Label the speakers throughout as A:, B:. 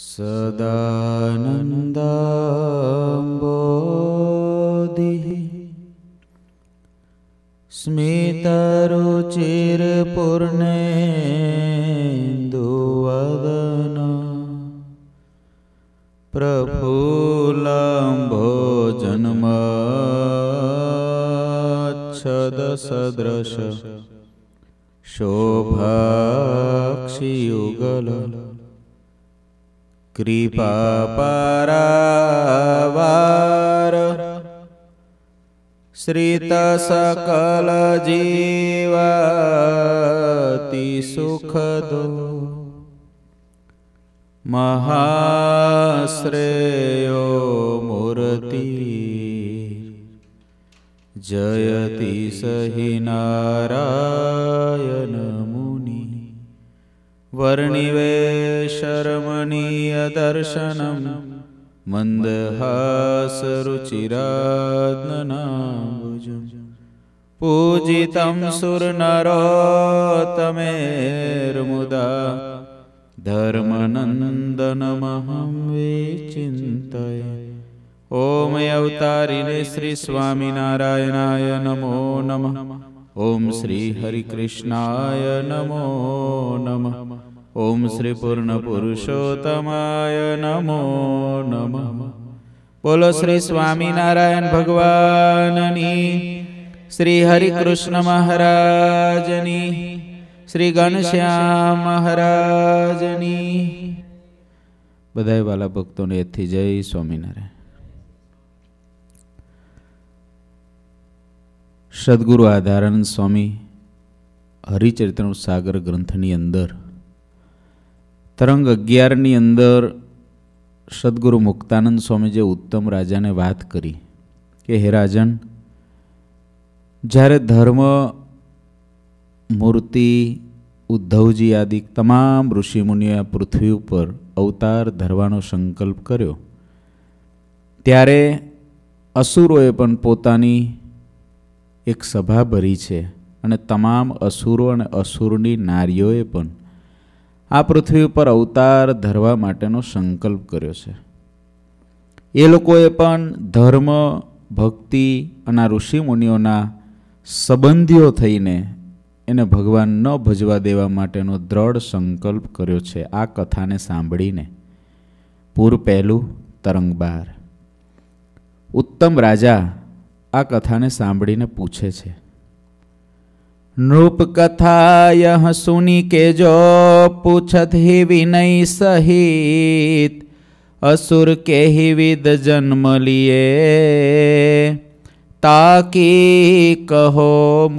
A: सदानन्दाम्बोधिः स्मितरुचिरपूर्णेन्दुवदन प्रफुलाम्भोजन्माच्छदसदृश शोभाक्षियुगल कृपा कृपापरा वार जीवति सुखदो महाश्रेयो मूर्ति जयति सहि नारायण वर्णिवेशरणीयदर्शनं मन्दहासरुचिरादना पूजितं सुरनरोतमेर्मुदा धर्मनन्दनमहं विचिन्तय ॐ अवतारिणे श्रीस्वामिनारायणाय नमो नमः ઓમ શ્રી હરિકૃષ્ણાય નમો નમ ઓમ શ્રી પૂર્ણ પુરુષોત્તમાય નમો નમ બોલો શ્રી સ્વામિનારાયણ ભગવાનની શ્રી હરિકૃષ્ણ મહારાજની શ્રી ઘનશ્યામ મહારાજની બધાય વાલા ભક્તોને એથી જય સ્વામિનારાયણ સદગુરુ આધારાનંદ સ્વામી હરિચરિત્રનું સાગર ગ્રંથની અંદર તરંગ અગિયારની અંદર સદગુરુ મુક્તાનંદ સ્વામી જે ઉત્તમ રાજાને વાત કરી કે હે રાજન જ્યારે ધર્મ મૂર્તિ ઉદ્ધવજી આદિ તમામ ઋષિમુનિએ આ પૃથ્વી ઉપર અવતાર ધરવાનો સંકલ્પ કર્યો ત્યારે અસુરોએ પણ પોતાની એક સભા ભરી છે અને તમામ અસુરો અને અસુરની નારીઓએ પણ આ પૃથ્વી ઉપર અવતાર ધરવા માટેનો સંકલ્પ કર્યો છે એ લોકોએ પણ ધર્મ ભક્તિ અને ઋષિમુનિઓના સંબંધીઓ થઈને એને ભગવાન ન ભજવા દેવા માટેનો દ્રઢ સંકલ્પ કર્યો છે આ કથાને સાંભળીને પૂર પહેલું તરંગબાર ઉત્તમ રાજા આ કથાને સાંભળીને પૂછે છે નૃપકથાય સુની કે જો પૂછત હિ વિનય સહિત અસુર કે વિદ જન્મ લિયે તાકી કહો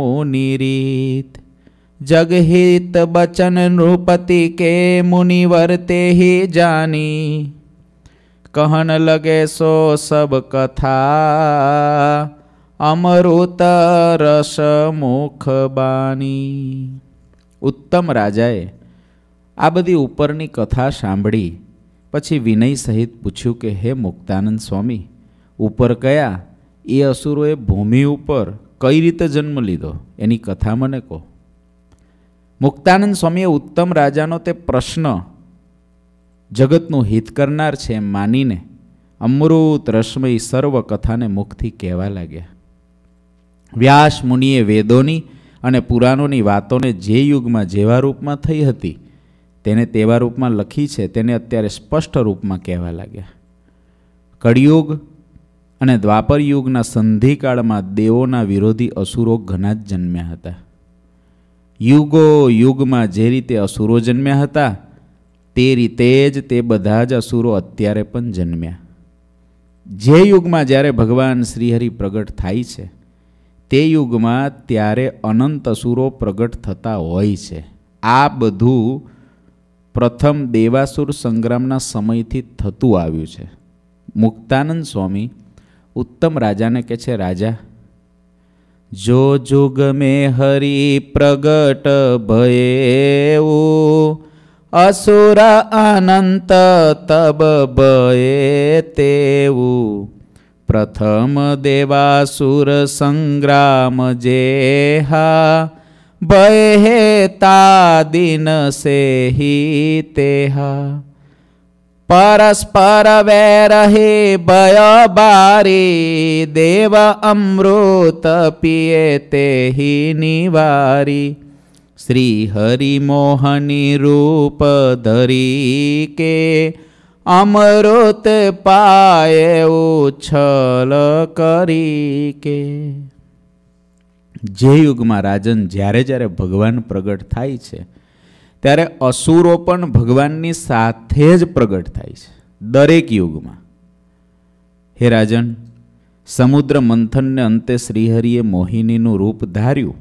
A: મુનિરીત જગહિત બચન નૃપતિ કે મુનિવર તે જાની કહન લગે સો સબ કથા અમૃતા રસ મુખ બાની ઉત્તમ રાજાએ આ બધી ઉપરની કથા સાંભળી પછી વિનય સહિત પૂછ્યું કે હે મુક્તાનંદ સ્વામી ઉપર કયા એ અસુરોએ ભૂમિ ઉપર કઈ રીતે જન્મ લીધો એની કથા મને કહો મુક્તાનંદ સ્વામીએ ઉત્તમ રાજાનો તે પ્રશ્ન જગતનું હિત કરનાર છે એમ માનીને અમૃત રશ્મય સર્વ કથાને મુખથી કહેવા લાગ્યા વ્યાસ મુનિએ વેદોની અને પુરાણોની વાતોને જે યુગમાં જેવા રૂપમાં થઈ હતી તેને તેવા રૂપમાં લખી છે તેને અત્યારે સ્પષ્ટ રૂપમાં કહેવા લાગ્યા કળિયુગ અને દ્વાપર યુગના સંધિકાળમાં દેવોના વિરોધી અસુરો ઘણા જ જન્મ્યા હતા યુગો યુગમાં જે રીતે અસુરો જન્મ્યા હતા તે રીતે જ તે બધા જ અસુરો અત્યારે પણ જન્મ્યા જે યુગમાં જ્યારે ભગવાન શ્રીહરિ પ્રગટ થાય છે તે યુગમાં ત્યારે અનંત અસુરો પ્રગટ થતા હોય છે આ બધું પ્રથમ દેવાસુર સંગ્રામના સમયથી થતું આવ્યું છે મુક્તાનંદ સ્વામી ઉત્તમ રાજાને કહે છે રાજા જો જુગ મેં હરી પ્રગટ ભયેવું અસુર અનંત તબ ભયે તેવું પ્રથમ દેવાસુર સંગ્રામ જે હા ભય હેતા દિન સેહી તેહા પરસ્પર વૈર હે ભય બારી દેવ અમૃત પિયે તેહી નિવારી શ્રી હરિમોહની રૂપ ધરી કે અમૃત પાયે ઉછલ કરી કે જે યુગમાં રાજન જ્યારે જ્યારે ભગવાન પ્રગટ થાય છે ત્યારે અસુરો પણ ભગવાનની સાથે જ પ્રગટ થાય છે દરેક યુગમાં હે રાજન સમુદ્ર મંથનને અંતે શ્રીહરિએ મોહિનીનું રૂપ ધાર્યું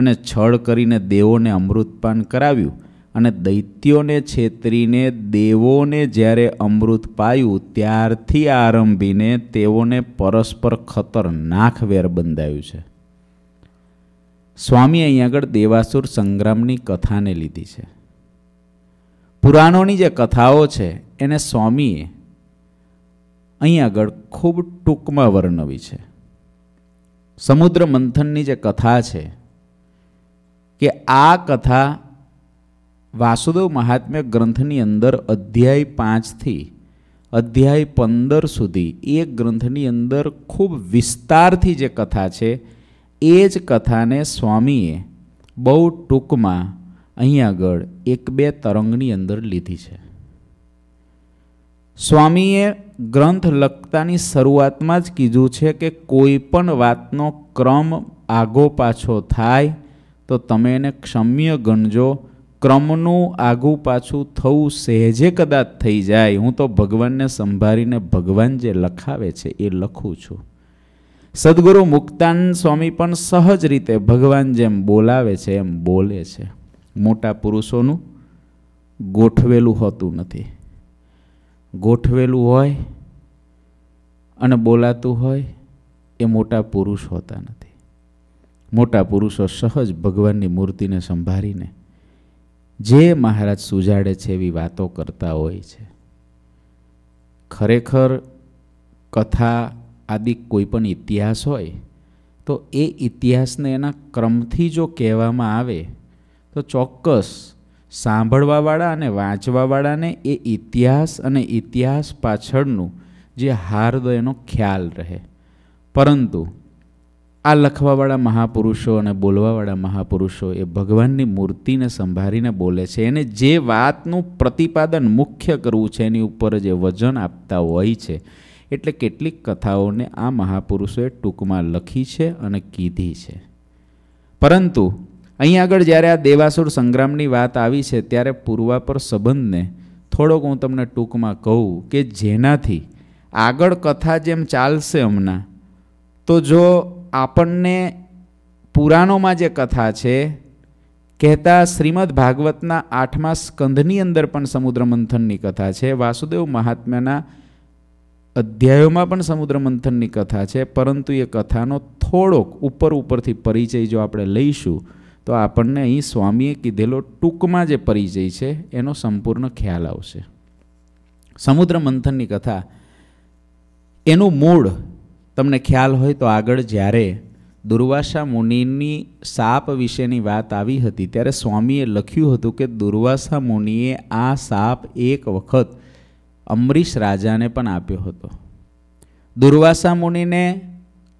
A: અને છળ કરીને દેવોને અમૃતપાન કરાવ્યું અને દૈત્યોને છેતરીને દેવોને જ્યારે અમૃત પાયું ત્યારથી આરંભીને તેઓને પરસ્પર ખતરનાક વેર બંધાયું છે સ્વામી અહીં આગળ દેવાસુર સંગ્રામની કથાને લીધી છે પુરાણોની જે કથાઓ છે એને સ્વામીએ અહીં આગળ ખૂબ ટૂંકમાં વર્ણવી છે સમુદ્ર મંથનની જે કથા છે કે આ કથા વાસુદેવ મહાત્મ્ય ગ્રંથની અંદર અધ્યાય પાંચથી અધ્યાય પંદર સુધી એ ગ્રંથની અંદર ખૂબ વિસ્તારથી જે કથા છે એ જ કથાને સ્વામીએ બહુ ટૂંકમાં અહીં આગળ એક બે તરંગની અંદર લીધી છે સ્વામીએ ગ્રંથ લખતાની શરૂઆતમાં જ કીધું છે કે કોઈ પણ વાતનો ક્રમ આગો પાછો થાય તો તમે એને ક્ષમ્ય ગણજો ક્રમનું આગું પાછું થવું સહેજે કદાચ થઈ જાય હું તો ભગવાનને સંભાળીને ભગવાન જે લખાવે છે એ લખું છું સદગુરુ મુક્તાન સ્વામી પણ સહજ રીતે ભગવાન જેમ બોલાવે છે એમ બોલે છે મોટા પુરુષોનું ગોઠવેલું હોતું નથી ગોઠવેલું હોય અને બોલાતું હોય એ મોટા પુરુષ હોતા નથી મોટા પુરુષો સહજ ભગવાનની મૂર્તિને સંભાળીને જે મહારાજ સુજાડે છે એવી વાતો કરતા હોય છે ખરેખર કથા આદિ કોઈ પણ ઇતિહાસ હોય તો એ ઇતિહાસને એના ક્રમથી જો કહેવામાં આવે તો ચોક્કસ સાંભળવાવાળા અને વાંચવાવાળાને એ ઇતિહાસ અને ઇતિહાસ પાછળનું જે હાર્દ એનો ખ્યાલ રહે પરંતુ આ લખવાવાળા મહાપુરુષો અને બોલવાવાળા મહાપુરુષો એ ભગવાનની મૂર્તિને સંભાળીને બોલે છે એને જે વાતનું પ્રતિપાદન મુખ્ય કરવું છે એની ઉપર જે વજન આપતા હોય છે એટલે કેટલીક કથાઓને આ મહાપુરુષોએ ટૂંકમાં લખી છે અને કીધી છે પરંતુ અહીં આગળ જ્યારે આ દેવાસુર સંગ્રામની વાત આવી છે ત્યારે પૂર્વા પર સંબંધને થોડોક હું તમને ટૂંકમાં કહું કે જેનાથી આગળ કથા જેમ ચાલશે હમણાં તો જો આપણને પુરાણોમાં જે કથા છે કહેતા શ્રીમદ ભાગવતના આઠમા સ્કંધની અંદર પણ સમુદ્ર મંથનની કથા છે વાસુદેવ મહાત્મ્યાના અધ્યાયોમાં પણ સમુદ્ર મંથનની કથા છે પરંતુ એ કથાનો થોડોક ઉપર ઉપરથી પરિચય જો આપણે લઈશું તો આપણને અહીં સ્વામીએ કીધેલો ટૂંકમાં જે પરિચય છે એનો સંપૂર્ણ ખ્યાલ આવશે સમુદ્ર મંથનની કથા એનું મૂળ તમને ખ્યાલ હોય તો આગળ જ્યારે દુર્વાસા મુનિની સાપ વિશેની વાત આવી હતી ત્યારે સ્વામીએ લખ્યું હતું કે દુર્વાસા મુનિએ આ સાપ એક વખત અમરીશ રાજાને પણ આપ્યો હતો દુર્વાસા મુનિને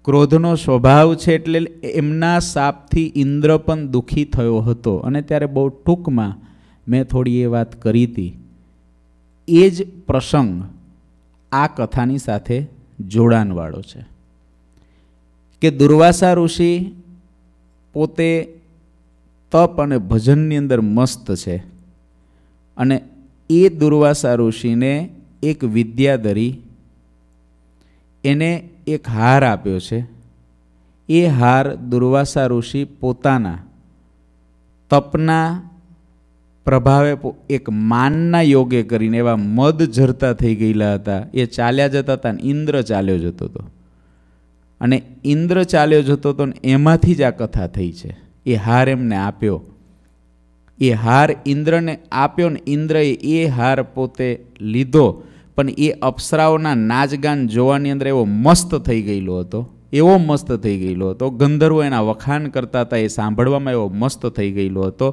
A: ક્રોધનો સ્વભાવ છે એટલે એમના સાપથી ઇન્દ્ર પણ દુઃખી થયો હતો અને ત્યારે બહુ ટૂંકમાં મેં થોડી એ વાત કરી હતી એ જ પ્રસંગ આ કથાની સાથે જોડાણવાળો છે કે દુર્વાસા ઋષિ પોતે તપ અને ભજનની અંદર મસ્ત છે અને એ દુર્વાસા ઋષિને એક વિદ્યા ધરી એને એક હાર આપ્યો છે એ હાર દુર્વાસા ઋષિ પોતાના તપના પ્રભાવે એક માનના યોગે કરીને એવા મદ ઝરતા થઈ ગયેલા હતા એ ચાલ્યા જતા હતા ને ઇન્દ્ર ચાલ્યો જતો હતો અને ઇન્દ્ર ચાલ્યો જતો હતો ને એમાંથી જ આ કથા થઈ છે એ હાર એમને આપ્યો એ હાર ઇન્દ્રને આપ્યો ને ઇન્દ્રએ એ હાર પોતે લીધો પણ એ અપ્સરાઓના નાચગાન જોવાની અંદર એવો મસ્ત થઈ ગયેલો હતો એવો મસ્ત થઈ ગયેલો હતો ગંધર્વો એના વખાણ કરતા હતા એ સાંભળવામાં એવો મસ્ત થઈ ગયેલો હતો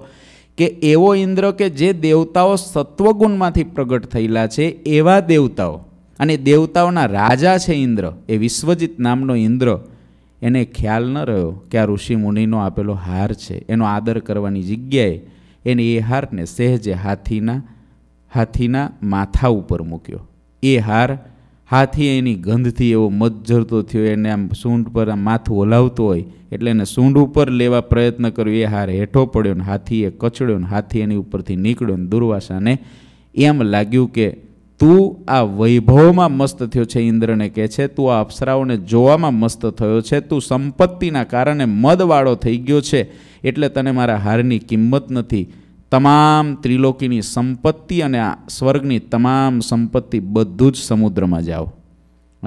A: કે એવો ઇન્દ્ર કે જે દેવતાઓ સત્વગુણમાંથી પ્રગટ થયેલા છે એવા દેવતાઓ અને દેવતાઓના રાજા છે ઇન્દ્ર એ વિશ્વજીત નામનો ઇન્દ્ર એને ખ્યાલ ન રહ્યો કે આ ઋષિ મુનિનો આપેલો હાર છે એનો આદર કરવાની જગ્યાએ એને એ હારને સહેજે હાથીના હાથીના માથા ઉપર મૂક્યો એ હાર હાથી એની ગંધથી એવો મધ જરતો થયો એને આમ સૂંઢ પર આમ માથું હલાવતો હોય એટલે એને સૂંઢ ઉપર લેવા પ્રયત્ન કર્યો એ હાર હેઠો પડ્યો ને હાથીએ કચડ્યો ને હાથી એની ઉપરથી નીકળ્યો ને દુર્વાસાને એમ લાગ્યું કે તું આ વૈભવમાં મસ્ત થયો છે ઇન્દ્રને કહે છે તું આ અપ્સરાઓને જોવામાં મસ્ત થયો છે તું સંપત્તિના કારણે મદવાળો થઈ ગયો છે એટલે તને મારા હારની કિંમત નથી તમામ ત્રિલોકીની સંપત્તિ અને આ સ્વર્ગની તમામ સંપત્તિ બધું જ સમુદ્રમાં જાઓ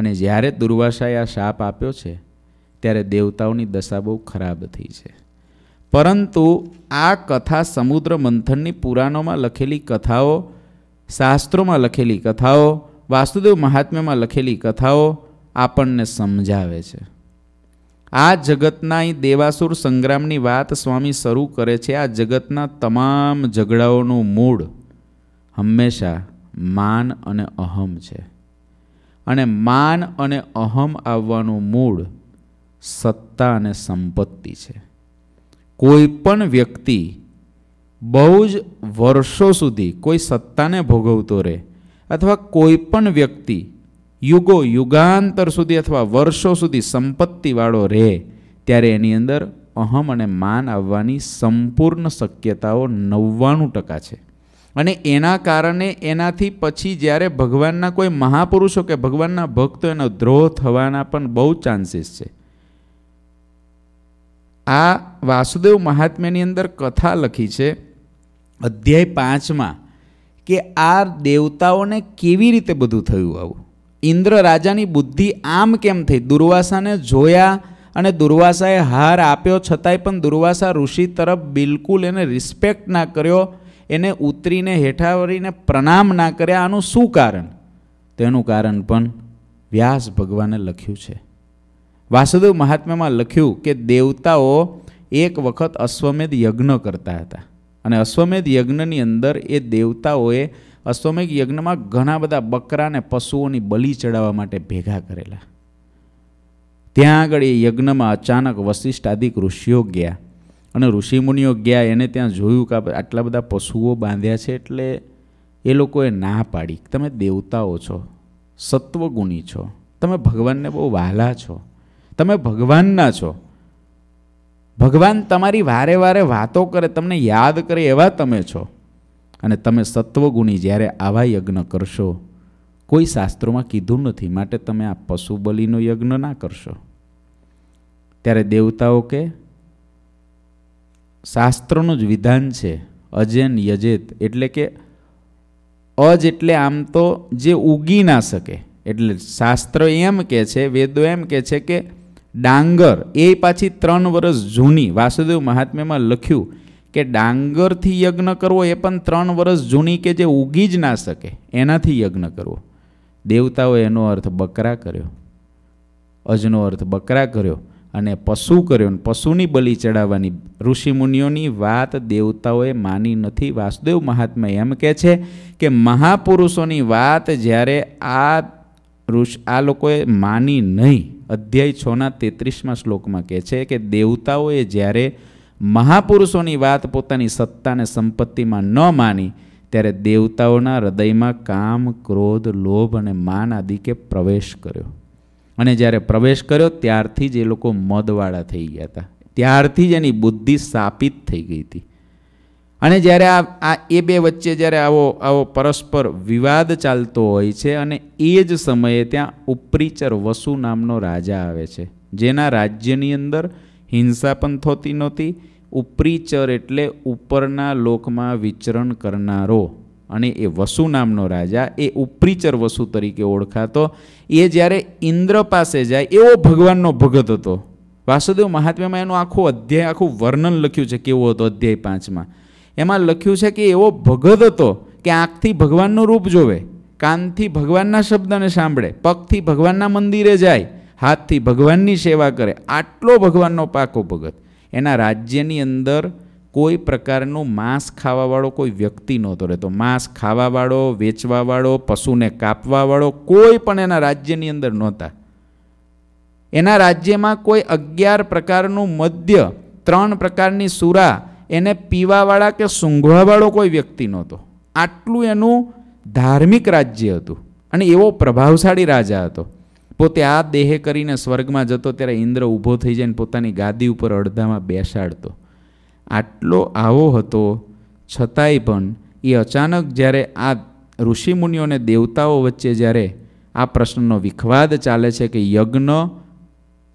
A: અને જ્યારે દુર્વાસાએ આ શાપ આપ્યો છે ત્યારે દેવતાઓની દશા બહુ ખરાબ થઈ છે પરંતુ આ કથા સમુદ્ર મંથનની પુરાણોમાં લખેલી કથાઓ શાસ્ત્રોમાં લખેલી કથાઓ વાસુદેવ મહાત્મ્યમાં લખેલી કથાઓ આપણને સમજાવે છે આ જગતના એ દેવાસુર સંગ્રામની વાત સ્વામી શરૂ કરે છે આ જગતના તમામ ઝઘડાઓનું મૂળ હંમેશા માન અને અહમ છે અને માન અને અહમ આવવાનું મૂળ સત્તા અને સંપત્તિ છે કોઈ પણ વ્યક્તિ બહુ જ વર્ષો સુધી કોઈ સત્તાને ભોગવતો રહે અથવા કોઈ પણ વ્યક્તિ યુગો યુગાંતર સુધી અથવા વર્ષો સુધી સંપત્તિવાળો રહે ત્યારે એની અંદર અહમ અને માન આવવાની સંપૂર્ણ શક્યતાઓ નવ્વાણું ટકા છે અને એના કારણે એનાથી પછી જ્યારે ભગવાનના કોઈ મહાપુરુષો કે ભગવાનના ભક્તો એનો દ્રોહ થવાના પણ બહુ ચાન્સીસ છે આ વાસુદેવ મહાત્મ્યની અંદર કથા લખી છે અધ્યાય પાંચમાં કે આ દેવતાઓને કેવી રીતે બધું થયું આવું ઇન્દ્ર રાજાની બુદ્ધિ આમ કેમ થઈ દુર્વાસાને જોયા અને દુર્વાસાએ હાર આપ્યો છતાંય પણ દુર્વાસા ઋષિ તરફ બિલકુલ એને રિસ્પેક્ટ ના કર્યો એને ઉતરીને હેઠાવરીને પ્રણામ ના કર્યા આનું શું કારણ તેનું કારણ પણ વ્યાસ ભગવાને લખ્યું છે વાસુદેવ મહાત્મ્યમાં લખ્યું કે દેવતાઓ એક વખત અશ્વમેધ યજ્ઞ કરતા હતા અને અશ્વમેધ યજ્ઞની અંદર એ દેવતાઓએ અશ્વમેઘ યજ્ઞમાં ઘણા બધા બકરા અને પશુઓની બલિ ચડાવવા માટે ભેગા કરેલા ત્યાં આગળ એ યજ્ઞમાં અચાનક વશિષ્ઠ ઋષિઓ ગયા અને ઋષિમુનિઓ ગયા એને ત્યાં જોયું કે આટલા બધા પશુઓ બાંધ્યા છે એટલે એ લોકોએ ના પાડી તમે દેવતાઓ છો સત્વગુણી છો તમે ભગવાનને બહુ વહાલા છો તમે ભગવાનના છો ભગવાન તમારી વારે વારે વાતો કરે તમને યાદ કરે એવા તમે છો અને તમે સત્વગુણી જ્યારે આવા યજ્ઞ કરશો કોઈ શાસ્ત્રોમાં કીધું નથી માટે તમે આ પશુ બલિનો યજ્ઞ ના કરશો ત્યારે દેવતાઓ કે શાસ્ત્રનું જ વિધાન છે અજેન યજેત એટલે કે અજ એટલે આમ તો જે ઉગી ના શકે એટલે શાસ્ત્ર એમ કહે છે વેદો એમ કહે છે કે ડાંગર એ પાછી ત્રણ વર્ષ જૂની વાસુદેવ મહાત્મ્યમાં લખ્યું કે ડાંગરથી યજ્ઞ કરવો એ પણ ત્રણ વર્ષ જૂની કે જે ઉગી જ ના શકે એનાથી યજ્ઞ કરવો દેવતાઓ એનો અર્થ બકરા કર્યો અજનો અર્થ બકરા કર્યો અને પશુ કર્યો ને પશુની બલિ ચડાવવાની ઋષિમુનિઓની વાત દેવતાઓએ માની નથી વાસુદેવ મહાત્મા એમ કહે છે કે મહાપુરુષોની વાત જ્યારે આ ઋષ આ લોકોએ માની નહીં અધ્યાય છોના તેત્રીસમાં શ્લોકમાં કહે છે કે દેવતાઓએ જ્યારે મહાપુરુષોની વાત પોતાની સત્તાને સંપત્તિમાં ન માની ત્યારે દેવતાઓના હૃદયમાં કામ ક્રોધ લોભ અને માન આદિકે પ્રવેશ કર્યો અને જ્યારે પ્રવેશ કર્યો ત્યારથી જ એ લોકો મદવાળા થઈ ગયા હતા ત્યારથી જ એની બુદ્ધિ સ્થાપિત થઈ ગઈ હતી અને જ્યારે આ આ એ બે વચ્ચે જ્યારે આવો આવો પરસ્પર વિવાદ ચાલતો હોય છે અને એ જ સમયે ત્યાં ઉપરીચર વસુ નામનો રાજા આવે છે જેના રાજ્યની અંદર હિંસા પણ થતી નહોતી ઉપરીચર એટલે ઉપરના લોકમાં વિચરણ કરનારો અને એ વસુ નામનો રાજા એ ઉપરીચર વસુ તરીકે ઓળખાતો એ જ્યારે ઇન્દ્ર પાસે જાય એવો ભગવાનનો ભગત હતો વાસુદેવ મહાત્મ્યમાં એનું આખું અધ્યાય આખું વર્ણન લખ્યું છે કેવો હતો અધ્યાય પાંચમાં એમાં લખ્યું છે કે એવો ભગત હતો કે આંખથી ભગવાનનું રૂપ જોવે કાનથી ભગવાનના શબ્દને સાંભળે પગથી ભગવાનના મંદિરે જાય હાથથી ભગવાનની સેવા કરે આટલો ભગવાનનો પાકો ભગત એના રાજ્યની અંદર કોઈ પ્રકારનું માંસ ખાવાવાળો કોઈ વ્યક્તિ નહોતો રહેતો માંસ ખાવાવાળો વેચવાવાળો પશુને કાપવાવાળો કોઈ પણ એના રાજ્યની અંદર નહોતા એના રાજ્યમાં કોઈ અગિયાર પ્રકારનું મદ્ય ત્રણ પ્રકારની સુરા એને પીવાવાળા કે સૂંઘવાવાળો કોઈ વ્યક્તિ નહોતો આટલું એનું ધાર્મિક રાજ્ય હતું અને એવો પ્રભાવશાળી રાજા હતો પોતે આ દેહે કરીને સ્વર્ગમાં જતો ત્યારે ઇન્દ્ર ઊભો થઈ જઈને પોતાની ગાદી ઉપર અડધામાં બેસાડતો આટલો આવો હતો છતાંય પણ એ અચાનક જ્યારે આ ઋષિમુનિઓ અને દેવતાઓ વચ્ચે જ્યારે આ પ્રશ્નનો વિખવાદ ચાલે છે કે યજ્ઞ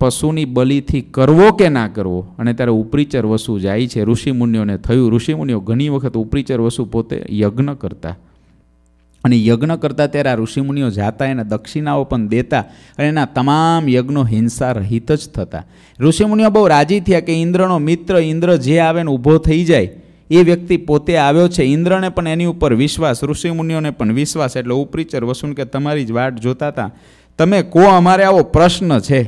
A: પશુની બલિથી કરવો કે ના કરવો અને ત્યારે ઉપરીચર વસુ જાય છે ઋષિમુનિઓને થયું ઋષિમુનિઓ ઘણી વખત ઉપરીચર વસુ પોતે યજ્ઞ કરતા અને યજ્ઞ કરતા ત્યારે આ ઋષિમુનિઓ જાતા એને દક્ષિણાઓ પણ દેતા અને એના તમામ યજ્ઞો હિંસા રહિત જ થતા ઋષિમુનિઓ બહુ રાજી થયા કે ઇન્દ્રનો મિત્ર ઇન્દ્ર જે આવે ને ઊભો થઈ જાય એ વ્યક્તિ પોતે આવ્યો છે ઇન્દ્રને પણ એની ઉપર વિશ્વાસ ઋષિમુનિઓને પણ વિશ્વાસ એટલે ઉપરીચર વસુન કે તમારી જ વાટ જોતા હતા તમે કો અમારે આવો પ્રશ્ન છે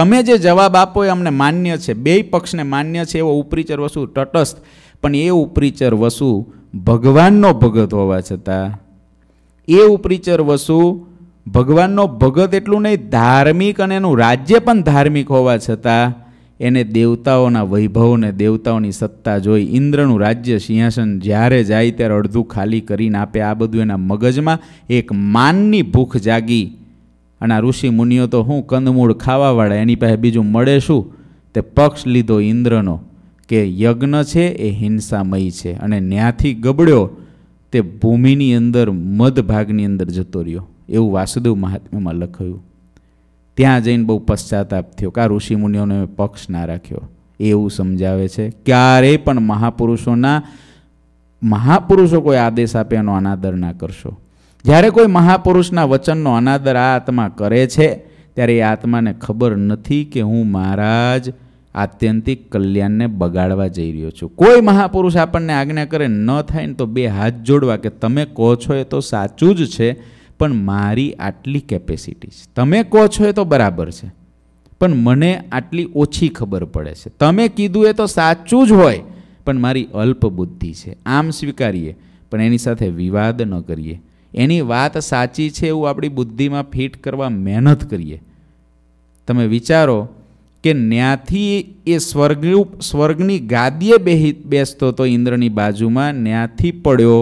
A: તમે જે જવાબ આપો એ અમને માન્ય છે બે પક્ષને માન્ય છે એવો ઉપરીચર વસુ તટસ્થ પણ એ ઉપરીચર વસુ ભગવાનનો ભગત હોવા છતાં એ ઉપરીચર વસુ ભગવાનનો ભગત એટલું નહીં ધાર્મિક અને એનું રાજ્ય પણ ધાર્મિક હોવા છતાં એને દેવતાઓના વૈભવને દેવતાઓની સત્તા જોઈ ઇન્દ્રનું રાજ્ય સિંહાસન જ્યારે જાય ત્યારે અડધું ખાલી કરીને આપે આ બધું એના મગજમાં એક માનની ભૂખ જાગી અને આ ઋષિ મુનિઓ તો હું કંદમૂળ ખાવાવાળા એની પાસે બીજું મળે શું તે પક્ષ લીધો ઇન્દ્રનો કે યજ્ઞ છે એ હિંસામય છે અને ન્યાથી ગબડ્યો તે ભૂમિની અંદર મધભાગની અંદર જતો રહ્યો એવું વાસુદેવ મહાત્મ્યમાં લખાયું ત્યાં જઈને બહુ પશ્ચાતાપ થયો કાં ઋષિ મુનિઓને પક્ષ ના રાખ્યો એવું સમજાવે છે ક્યારેય પણ મહાપુરુષોના મહાપુરુષો કોઈ આદેશ આપે એનો અનાદર ના કરશો જ્યારે કોઈ મહાપુરુષના વચનનો અનાદર આ આત્મા કરે છે ત્યારે એ આત્માને ખબર નથી કે હું મહારાજ આત્યંતિક કલ્યાણને બગાડવા જઈ રહ્યો છું કોઈ મહાપુરુષ આપણને આજ્ઞા કરે ન થાય ને તો બે હાથ જોડવા કે તમે કહો છો એ તો સાચું જ છે પણ મારી આટલી કેપેસિટી છે તમે કહો છો એ તો બરાબર છે પણ મને આટલી ઓછી ખબર પડે છે તમે કીધું એ તો સાચું જ હોય પણ મારી અલ્પ બુદ્ધિ છે આમ સ્વીકારીએ પણ એની સાથે વિવાદ ન કરીએ એની વાત સાચી છે એવું આપણી બુદ્ધિમાં ફિટ કરવા મહેનત કરીએ તમે વિચારો કે ન્યાથી એ સ્વર્ગ સ્વર્ગની ગાદીએ બેહી બેસતો તો ઇન્દ્રની બાજુમાં ન્યાથી પડ્યો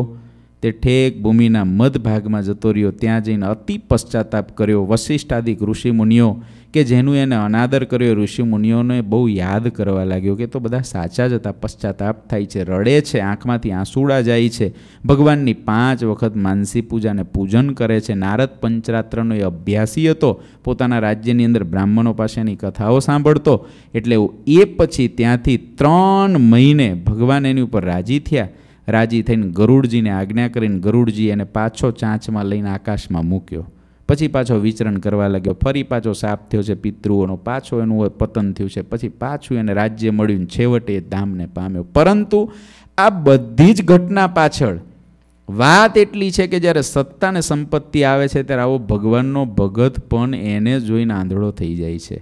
A: તે ઠેક ભૂમિના મધભાગમાં જતો રહ્યો ત્યાં જઈને અતિ પશ્ચાતાપ કર્યો વશિષ્ઠાદિક ઋષિમુનિઓ કે જેનું એને અનાદર કર્યો ઋષિ મુનિઓને બહુ યાદ કરવા લાગ્યો કે તો બધા સાચા જ હતા પશ્ચાતાપ થાય છે રડે છે આંખમાંથી આંસુડા જાય છે ભગવાનની પાંચ વખત માનસી પૂજાને પૂજન કરે છે નારદ પંચરાત્રનો એ અભ્યાસી હતો પોતાના રાજ્યની અંદર બ્રાહ્મણો પાસેની કથાઓ સાંભળતો એટલે એ પછી ત્યાંથી ત્રણ મહિને ભગવાન એની ઉપર રાજી થયા રાજી થઈને ગરુડજીને આજ્ઞા કરીને ગરુડજી એને પાછો ચાંચમાં લઈને આકાશમાં મૂક્યો પછી પાછો વિચરણ કરવા લાગ્યો ફરી પાછો સાપ થયો છે પિતૃઓનો પાછો એનું પતન થયું છે પછી પાછું એને રાજ્ય મળ્યું છેવટે એ ધામને પામ્યો પરંતુ આ બધી જ ઘટના પાછળ વાત એટલી છે કે જ્યારે સત્તા અને સંપત્તિ આવે છે ત્યારે આવો ભગવાનનો ભગત પણ એને જોઈને આંધળો થઈ જાય છે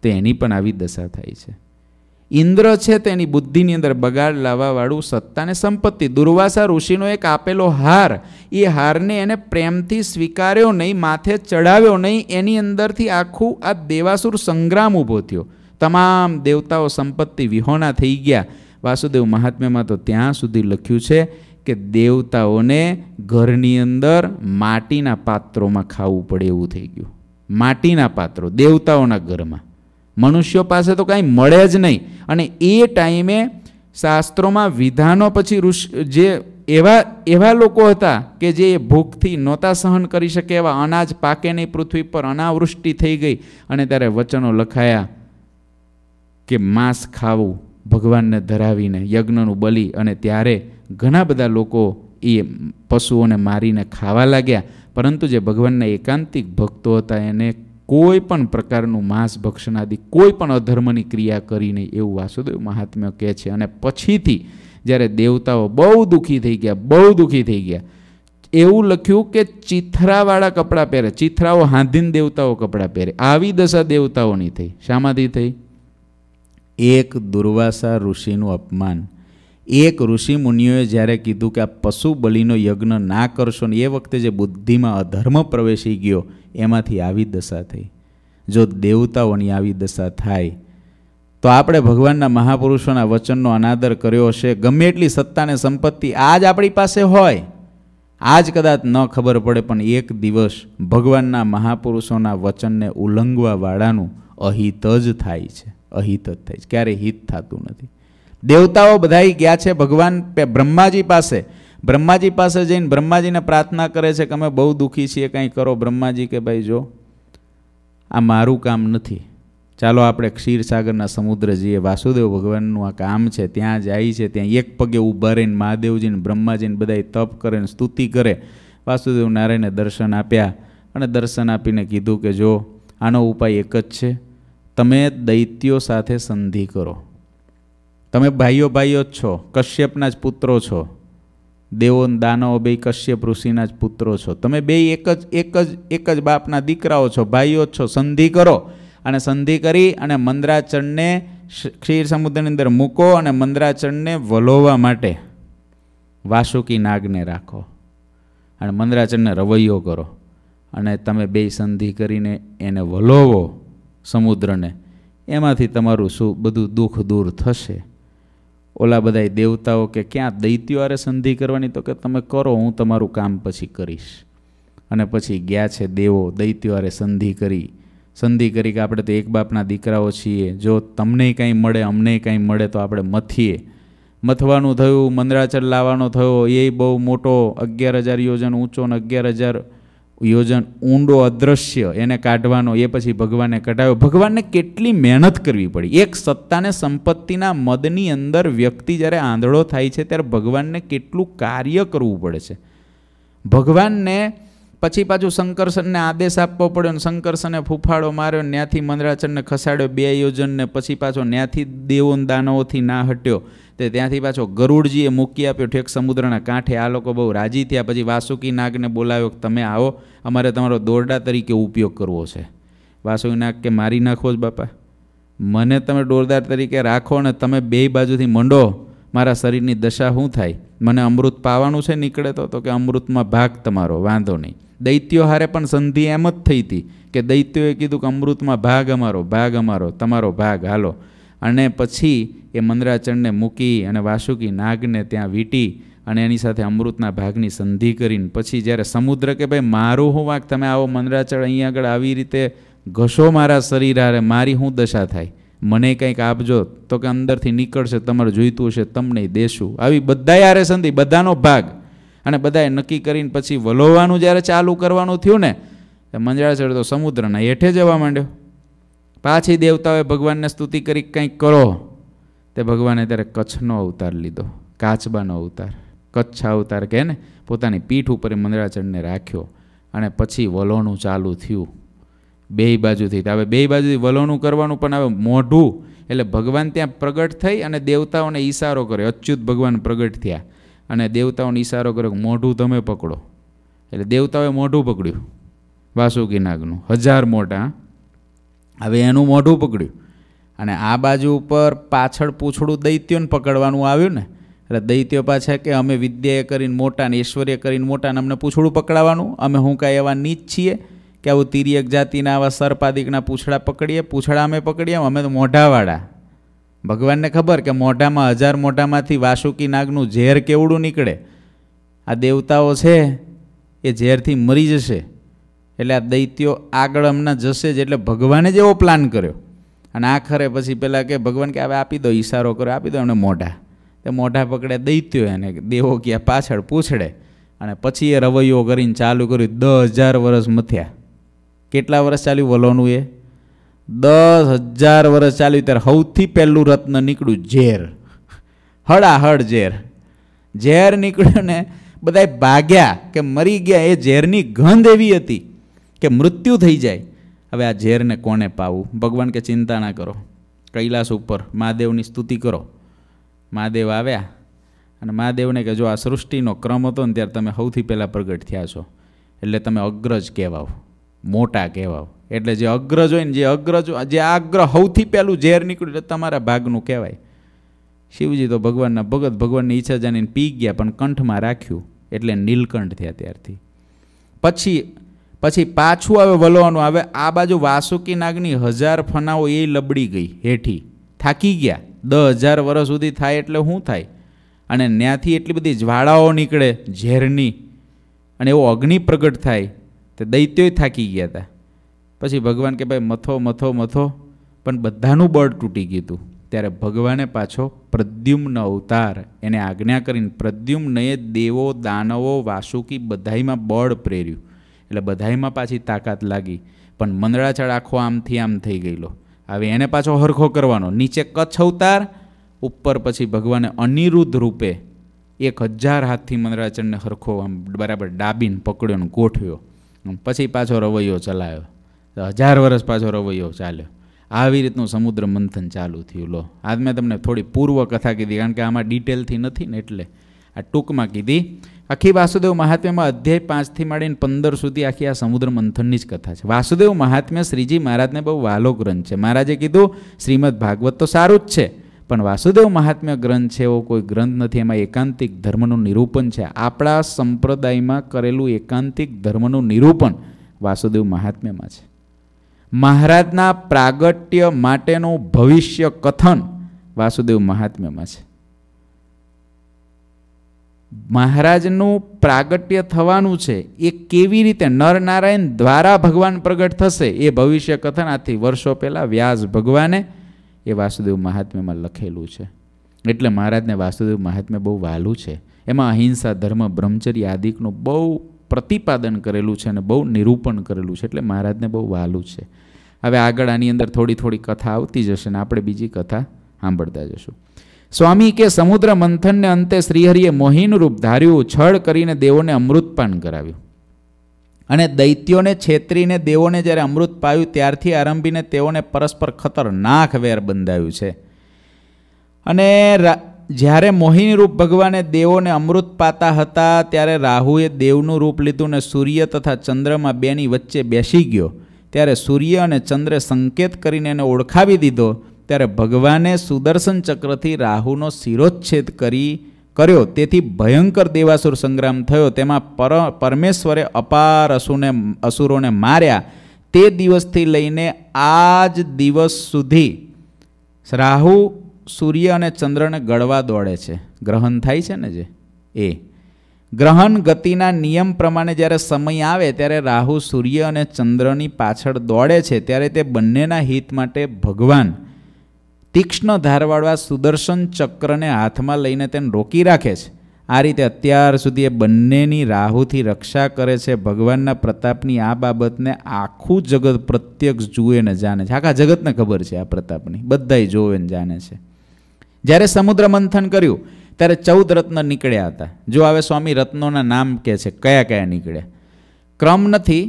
A: તો એની પણ આવી દશા થાય છે ઇન્દ્ર છે તેની બુદ્ધિની અંદર બગાડ લાવવાવાળું સત્તાને સંપત્તિ દુર્વાસા ઋષિનો એક આપેલો હાર એ હારને એને પ્રેમથી સ્વીકાર્યો નહીં માથે ચડાવ્યો નહીં એની અંદરથી આખું આ દેવાસુર સંગ્રામ ઊભો થયો તમામ દેવતાઓ સંપત્તિ વિહોણા થઈ ગયા વાસુદેવ મહાત્મ્યમાં તો ત્યાં સુધી લખ્યું છે કે દેવતાઓને ઘરની અંદર માટીના પાત્રોમાં ખાવું પડે એવું થઈ ગયું માટીના પાત્રો દેવતાઓના ઘરમાં મનુષ્યો પાસે તો કાંઈ મળે જ નહીં અને એ ટાઈમે શાસ્ત્રોમાં વિધાનો પછી ઋષિ જે એવા એવા લોકો હતા કે જે ભૂખથી નહોતા સહન કરી શકે એવા અનાજ પાકે નહીં પૃથ્વી પર અનાવૃષ્ટિ થઈ ગઈ અને ત્યારે વચનો લખાયા કે માંસ ખાવું ભગવાનને ધરાવીને યજ્ઞનું બલી અને ત્યારે ઘણા બધા લોકો એ પશુઓને મારીને ખાવા લાગ્યા પરંતુ જે ભગવાનના એકાંતિક ભક્તો હતા એને કોઈ પણ પ્રકારનું માંસ ભક્ષણ કોઈ પણ અધર્મની ક્રિયા કરી નહીં એવું વાસુદેવ મહાત્મ્ય કહે છે અને પછીથી જ્યારે દેવતાઓ બહુ દુઃખી થઈ ગયા બહુ દુઃખી થઈ ગયા એવું લખ્યું કે ચિથરાવાળા કપડાં પહેરે ચિથરાઓ હાંધીન દેવતાઓ કપડાં પહેરે આવી દશા દેવતાઓની થઈ શામાંથી થઈ એક દુર્વાસા ઋષિનું અપમાન એક ઋષિ મુનિઓએ જ્યારે કીધું કે આ પશુ બલિનો યજ્ઞ ના કરશો ને એ વખતે જે બુદ્ધિમાં અધર્મ પ્રવેશી ગયો એમાંથી આવી દશા થઈ જો દેવતાઓની આવી દશા થાય તો આપણે ભગવાનના મહાપુરુષોના વચનનો અનાદર કર્યો હશે ગમે એટલી સત્તાને સંપત્તિ આજ આપણી પાસે હોય આજ કદાચ ન ખબર પડે પણ એક દિવસ ભગવાનના મહાપુરુષોના વચનને ઉલ્લંઘવાવાળાનું અહિત જ થાય છે અહિત જ થાય છે ક્યારેય હિત થતું નથી દેવતાઓ બધાય ગયા છે ભગવાન બ્રહ્માજી પાસે બ્રહ્માજી પાસે જઈને બ્રહ્માજીને પ્રાર્થના કરે છે કે અમે બહુ દુઃખી છીએ કંઈ કરો બ્રહ્માજી કે ભાઈ જો આ મારું કામ નથી ચાલો આપણે ક્ષીરસાગરના સમુદ્ર જઈએ વાસુદેવ ભગવાનનું આ કામ છે ત્યાં જાય છે ત્યાં એક પગે ઊભા રહીને મહાદેવજીને બ્રહ્માજીને બધાએ તપ કરે ને સ્તુતિ કરે વાસુદેવ નારાયણને દર્શન આપ્યા અને દર્શન આપીને કીધું કે જો આનો ઉપાય એક જ છે તમે દૈત્યો સાથે સંધિ કરો તમે ભાઈઓ ભાઈઓ જ છો કશ્યપના જ પુત્રો છો દેવો દાનવો બે કશ્યપ ઋષિના જ પુત્રો છો તમે બે એક જ એક જ એક જ બાપના દીકરાઓ છો ભાઈઓ જ છો સંધિ કરો અને સંધિ કરી અને મંદરાચરણને ક્ષીર સમુદ્રની અંદર મૂકો અને મંદરાચરણને વલોવા માટે વાસુકી નાગને રાખો અને મંદરાચરણને રવૈયો કરો અને તમે બે સંધિ કરીને એને વલોવો સમુદ્રને એમાંથી તમારું શું બધું દુઃખ દૂર થશે ઓલા બધા દેવતાઓ કે ક્યાં દૈત્યો સંધિ કરવાની તો કે તમે કરો હું તમારું કામ પછી કરીશ અને પછી ગયા છે દેવો દૈત્યો સંધિ કરી સંધિ કરી કે આપણે તો એક બાપના દીકરાઓ છીએ જો તમને કાંઈ મળે અમને કાંઈ મળે તો આપણે મથીએ મથવાનું થયું મંદરાચર લાવવાનો થયો એ બહુ મોટો અગિયાર હજાર યોજન ઊંચો ને અગિયાર હજાર યોજન ઊંડો અદ્રશ્ય એને કાઢવાનો એ પછી ભગવાનને કઢાવ્યો ભગવાનને કેટલી મહેનત કરવી પડી એક સત્તાને સંપત્તિના મદની અંદર વ્યક્તિ જ્યારે આંધળો થાય છે ત્યારે ભગવાનને કેટલું કાર્ય કરવું પડે છે ભગવાનને પછી પાછું શંકરસનને આદેશ આપવો પડ્યો ને શંકરસને ફૂફાડો માર્યો ત્યાંથી મંદરાચરને ખસાડ્યો બે યોજનને પછી પાછો ત્યાંથી દેવો દાનવોથી ના હટ્યો તે ત્યાંથી પાછો ગરુડજીએ મૂકી આપ્યો ઠેક સમુદ્રના કાંઠે આ લોકો બહુ રાજી થયા પછી વાસુકી નાગને બોલાવ્યો કે તમે આવો અમારે તમારો દોરડા તરીકે ઉપયોગ કરવો છે વાસુકી નાગ કે મારી નાખો જ બાપા મને તમે દોરદાર તરીકે રાખો ને તમે બે બાજુથી મંડો મારા શરીરની દશા શું થાય મને અમૃત પાવાનું છે નીકળે તો તો કે અમૃતમાં ભાગ તમારો વાંધો નહીં દૈત્યો હારે પણ સંધિ એમ જ થઈ હતી કે દૈત્યોએ કીધું કે અમૃતમાં ભાગ અમારો ભાગ અમારો તમારો ભાગ હાલો અને પછી એ મંદરાચરણને મૂકી અને વાસુકી નાગને ત્યાં વીંટી અને એની સાથે અમૃતના ભાગની સંધિ કરીને પછી જ્યારે સમુદ્ર કે ભાઈ મારું હું વાંક તમે આવો મંદરાચળ અહીં આગળ આવી રીતે ઘસો મારા શરીર આરે મારી હું દશા થાય મને કંઈક આપજો તો કે અંદરથી નીકળશે તમારે જોઈતું હશે તમને દેશું આવી બધાએ આરે સંધિ બધાનો ભાગ અને બધાએ નક્કી કરીને પછી વલોવાનું જ્યારે ચાલુ કરવાનું થયું ને મંજરાચળ તો સમુદ્રના હેઠે જવા માંડ્યો પાછી દેવતાઓએ ભગવાનને સ્તુતિ કરી કંઈક કરો તે ભગવાને ત્યારે કચ્છનો અવતાર લીધો કાચબાનો અવતાર કચ્છ અવતાર કહે ને પોતાની પીઠ ઉપર મંદરાચરણને રાખ્યો અને પછી વલોણું ચાલુ થયું બે બાજુથી હવે બે બાજુથી વલોણું કરવાનું પણ હવે મોઢું એટલે ભગવાન ત્યાં પ્રગટ થઈ અને દેવતાઓને ઈશારો કર્યો અચ્યુત ભગવાન પ્રગટ થયા અને દેવતાઓને ઈશારો કર્યો મોઢું તમે પકડો એટલે દેવતાઓએ મોઢું પકડ્યું વાસુકી નાગનું હજાર મોટા હવે એનું મોઢું પકડ્યું અને આ બાજુ ઉપર પાછળ પૂછડું દૈત્યોને પકડવાનું આવ્યું ને એટલે દૈત્યો પાછા કે અમે વિદ્યાએ કરીને મોટાને ઐશ્વર્ય કરીને મોટાને અમને પૂછડું પકડાવાનું અમે હું કાંઈ એવા નીચ છીએ કે આવું તિરિયક જાતિના આવા સર્પાદિકના પૂછડા પકડીએ પૂછડા અમે પકડીએ અમે તો મોઢાવાળા ભગવાનને ખબર કે મોઢામાં હજાર મોઢામાંથી વાસુકી નાગનું ઝેર કેવડું નીકળે આ દેવતાઓ છે એ ઝેરથી મરી જશે એટલે આ દૈત્યો આગળ હમણાં જશે જ એટલે ભગવાને જ એવો પ્લાન કર્યો અને આખરે પછી પેલા કે ભગવાન કે હવે આપી દો ઈશારો કરો આપી દો એમને મોઢા તે મોઢા પકડે દૈત્યો એને દેહો ક્યાં પાછળ પૂછડે અને પછી એ રવૈયો કરીને ચાલુ કર્યું દસ હજાર વર્ષ મથ્યા કેટલા વર્ષ ચાલ્યું વલોનું એ દસ હજાર વર્ષ ચાલ્યું ત્યારે સૌથી પહેલું રત્ન નીકળ્યું ઝેર હડાહડ ઝેર ઝેર નીકળ્યું ને બધા ભાગ્યા કે મરી ગયા એ ઝેરની ગંધ એવી હતી કે મૃત્યુ થઈ જાય હવે આ ઝેરને કોને પાવું ભગવાન કે ચિંતા ના કરો કૈલાસ ઉપર મહાદેવની સ્તુતિ કરો મહાદેવ આવ્યા અને મહાદેવને કે જો આ સૃષ્ટિનો ક્રમ હતો ને ત્યારે તમે સૌથી પહેલાં પ્રગટ થયા છો એટલે તમે અગ્રજ કહેવાઓ મોટા કહેવાઓ એટલે જે અગ્રજ હોય ને જે અગ્રજ જે આગ્રહ સૌથી પહેલું ઝેર નીકળ્યું એટલે તમારા ભાગનું કહેવાય શિવજી તો ભગવાનના ભગત ભગવાનની ઈચ્છા જાણીને પી ગયા પણ કંઠમાં રાખ્યું એટલે નીલકંઠ થયા ત્યારથી પછી પછી પાછું હવે વલવાનું આવે આ બાજુ વાસુકી નાગની હજાર ફનાઓ એ લબડી ગઈ હેઠી થાકી ગયા દસ હજાર વર્ષ સુધી થાય એટલે શું થાય અને ત્યાંથી એટલી બધી જ્વાળાઓ નીકળે ઝેરની અને એવો અગ્નિ પ્રગટ થાય તે દૈત્યોય થાકી ગયા હતા પછી ભગવાન કે ભાઈ મથો મથો મથો પણ બધાનું બળ તૂટી ગયું હતું ત્યારે ભગવાને પાછો પ્રદ્યુમ્ન અવતાર એને આજ્ઞા કરીને પ્રદ્યુમ્નએ દેવો દાનવો વાસુકી બધાયમાં બળ પ્રેર્યું એટલે બધાયમાં પાછી તાકાત લાગી પણ મંદળાચળ આખો આમથી આમ થઈ ગયેલો હવે એને પાછો હરખો કરવાનો નીચે કચ્છ અવતાર ઉપર પછી ભગવાને અનિરુદ્ધ રૂપે એક હજાર હાથથી મંદરાચરણને હરખો આમ બરાબર ડાબીને પકડ્યો ને ગોઠવ્યો પછી પાછો રવૈયો ચલાવ્યો હજાર વર્ષ પાછો રવૈયો ચાલ્યો આવી રીતનું સમુદ્ર મંથન ચાલુ થયું લો આજ મેં તમને થોડી પૂર્વ કથા કીધી કારણ કે આમાં ડિટેલથી નથી ને એટલે આ ટૂંકમાં કીધી આખી વાસુદેવ મહાત્મ્યમાં અધ્યાય પાંચથી માંડીને પંદર સુધી આખી આ સમુદ્ર મંથનની જ કથા છે વાસુદેવ મહાત્મ્ય શ્રીજી મહારાજને બહુ વાલો ગ્રંથ છે મહારાજે કીધું શ્રીમદ ભાગવત તો સારું જ છે પણ વાસુદેવ મહાત્મ્ય ગ્રંથ છે એવો કોઈ ગ્રંથ નથી એમાં એકાંતિક ધર્મનું નિરૂપણ છે આપણા સંપ્રદાયમાં કરેલું એકાંતિક ધર્મનું નિરૂપણ વાસુદેવ મહાત્મ્યમાં છે મહારાજના પ્રાગટ્ય માટેનું ભવિષ્ય કથન વાસુદેવ મહાત્મ્યમાં છે મહારાજનું પ્રાગટ્ય થવાનું છે એ કેવી રીતે નરનારાયણ દ્વારા ભગવાન પ્રગટ થશે એ ભવિષ્ય કથન આથી વર્ષો પહેલાં વ્યાસ ભગવાને એ વાસુદેવ મહાત્મ્યમાં લખેલું છે એટલે મહારાજને વાસુદેવ મહાત્મ્ય બહુ વહાલું છે એમાં અહિંસા ધર્મ બ્રહ્મચર્ય આદિકનું બહુ પ્રતિપાદન કરેલું છે અને બહુ નિરૂપણ કરેલું છે એટલે મહારાજને બહુ વહાલું છે હવે આગળ આની અંદર થોડી થોડી કથા આવતી જશે ને આપણે બીજી કથા સાંભળતા જશું સ્વામી કે સમુદ્ર મંથનને અંતે શ્રીહરિએ મોહિન રૂપ ધાર્યું છળ કરીને દેવોને અમૃતપાન કરાવ્યું અને દૈત્યોને છેતરીને દેવોને જ્યારે અમૃત પાયું ત્યારથી આરંભીને તેઓને પરસ્પર ખતરનાક વેર બંધાયું છે અને જ્યારે રૂપ ભગવાને દેવોને અમૃત પાતા હતા ત્યારે રાહુએ દેવનું રૂપ લીધું અને સૂર્ય તથા ચંદ્રમાં બેની વચ્ચે બેસી ગયો ત્યારે સૂર્ય અને ચંદ્રે સંકેત કરીને એને ઓળખાવી દીધો ત્યારે ભગવાને સુદર્શન ચક્રથી રાહુનો શિરોચ્છેદ કરી કર્યો તેથી ભયંકર દેવાસુર સંગ્રામ થયો તેમાં પર પરમેશ્વરે અપાર અસુને અસુરોને માર્યા તે દિવસથી લઈને આ જ દિવસ સુધી રાહુ સૂર્ય અને ચંદ્રને ગળવા દોડે છે ગ્રહણ થાય છે ને જે એ ગ્રહણ ગતિના નિયમ પ્રમાણે જ્યારે સમય આવે ત્યારે રાહુ સૂર્ય અને ચંદ્રની પાછળ દોડે છે ત્યારે તે બંનેના હિત માટે ભગવાન તીક્ષ્ણ ધારવાળા સુદર્શન ચક્રને હાથમાં લઈને તેને રોકી રાખે છે આ રીતે અત્યાર સુધી એ બંનેની રાહુથી રક્ષા કરે છે ભગવાનના પ્રતાપની આ બાબતને આખું જગત પ્રત્યક્ષ જુએ ને જાણે છે આખા જગતને ખબર છે આ પ્રતાપની બધાય જોવે ને જાણે છે જ્યારે સમુદ્ર મંથન કર્યું ત્યારે ચૌદ રત્ન નીકળ્યા હતા જો હવે સ્વામી રત્નોના નામ કહે છે કયા કયા નીકળ્યા ક્રમ નથી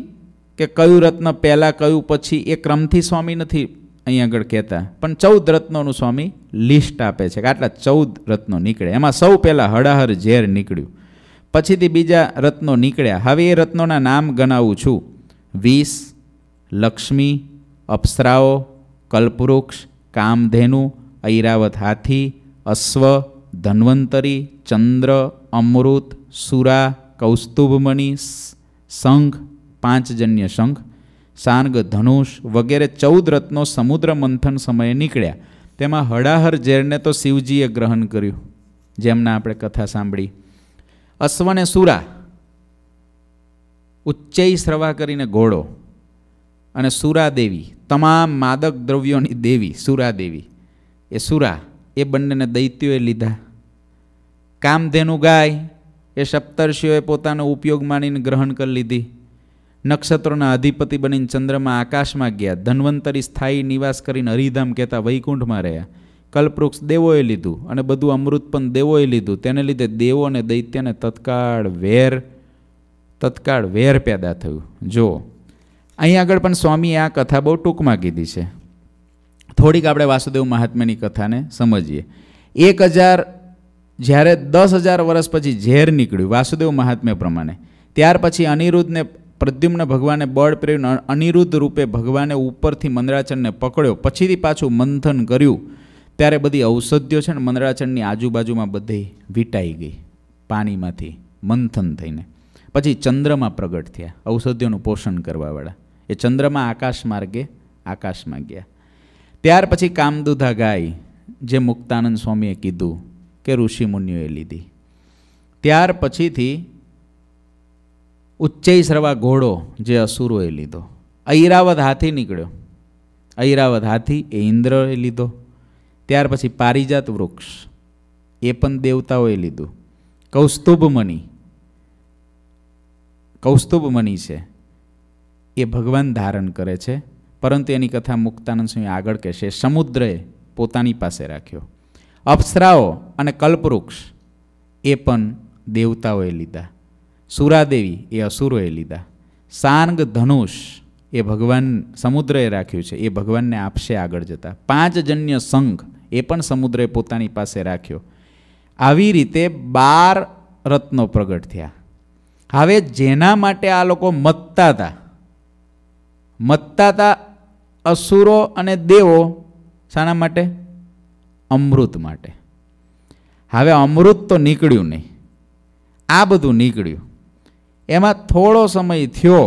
A: કે કયું રત્ન પહેલાં કયું પછી એ ક્રમથી સ્વામી નથી અહીં આગળ કહેતા પણ ચૌદ રત્નોનું સ્વામી લિસ્ટ આપે છે કે આટલા ચૌદ રત્નો નીકળે એમાં સૌ પહેલાં હડાહર ઝેર નીકળ્યું પછીથી બીજા રત્નો નીકળ્યા હવે એ રત્નોના નામ ગણાવું છું વીસ લક્ષ્મી અપ્સરાઓ કલ્પવૃક્ષ કામધેનુ ઐરાવત હાથી અશ્વ ધન્વંતરી ચંદ્ર અમૃત સુરા કૌસ્તુભમણી શંખ પાંચજન્ય શંખ સાર્ગ ધનુષ વગેરે ચૌદ રત્નો સમુદ્ર મંથન સમયે નીકળ્યા તેમાં હડાહર ઝેરને તો શિવજીએ ગ્રહણ કર્યું જેમના આપણે કથા સાંભળી અશ્વને સુરા ઉચ્ચૈ શ્રવા કરીને ઘોડો અને સુરાદેવી તમામ માદક દ્રવ્યોની દેવી સુરાદેવી એ સુરા એ બંનેને દૈત્યોએ લીધા કામધેનું ગાય એ સપ્તર્ષિઓએ પોતાનો ઉપયોગ માણીને ગ્રહણ કરી લીધી નક્ષત્રોના અધિપતિ બનીને ચંદ્રમાં આકાશમાં ગયા ધન્વંતરી સ્થાયી નિવાસ કરીને હરિધામ કહેતા વૈકુંઠમાં રહ્યા કલ્પવૃક્ષ દેવોએ લીધું અને બધું અમૃત પણ દેવોએ લીધું તેને લીધે દેવો અને દૈત્યને તત્કાળ વેર તત્કાળ વેર પેદા થયું જો અહીં આગળ પણ સ્વામીએ આ કથા બહુ ટૂંકમાં કીધી છે થોડીક આપણે વાસુદેવ મહાત્માની કથાને સમજીએ એક હજાર જ્યારે દસ હજાર વર્ષ પછી ઝેર નીકળ્યું વાસુદેવ મહાત્મ્ય પ્રમાણે ત્યાર પછી અનિરુદ્ધને પ્રદ્યુમ્ન ભગવાને બળ પ્રેરણ અનિરુદ્ધ રૂપે ભગવાને ઉપરથી મંદરાચરણને પકડ્યો પછીથી પાછું મંથન કર્યું ત્યારે બધી ઔષધિઓ છે ને મંદરાચરણની આજુબાજુમાં બધી વીંટાઈ ગઈ પાણીમાંથી મંથન થઈને પછી ચંદ્રમાં પ્રગટ થયા ઔષધિઓનું પોષણ કરવાવાળા એ ચંદ્રમાં આકાશ માર્ગે આકાશમાં ગયા ત્યાર પછી કામદુધા ગાય જે મુક્તાનંદ સ્વામીએ કીધું કે ઋષિ મુનિઓએ લીધી ત્યાર પછીથી ઉચ્ચૈસરવા ઘોડો જે અસુરોએ લીધો ઐરાવત હાથી નીકળ્યો ઐરાવત હાથી એ ઇન્દ્રએ લીધો ત્યાર પછી પારિજાત વૃક્ષ એ પણ દેવતાઓએ લીધું કૌસ્તુભમણિ કૌસ્તુભમણી છે એ ભગવાન ધારણ કરે છે પરંતુ એની કથા મુક્તાનંદ સ્વામી આગળ કહેશે સમુદ્રએ પોતાની પાસે રાખ્યો અપ્સરાઓ અને કલ્પવૃક્ષ એ પણ દેવતાઓએ લીધા સુરાદેવી એ અસુરોએ લીધા સાંગ ધનુષ એ ભગવાન સમુદ્રએ રાખ્યું છે એ ભગવાનને આપશે આગળ જતા પાંચ જન્ય સંઘ એ પણ સમુદ્રએ પોતાની પાસે રાખ્યો આવી રીતે બાર રત્નો પ્રગટ થયા હવે જેના માટે આ લોકો મતતા હતા મતતા હતા અસુરો અને દેવો શાના માટે અમૃત માટે હવે અમૃત તો નીકળ્યું નહીં આ બધું નીકળ્યું એમાં થોડો સમય થયો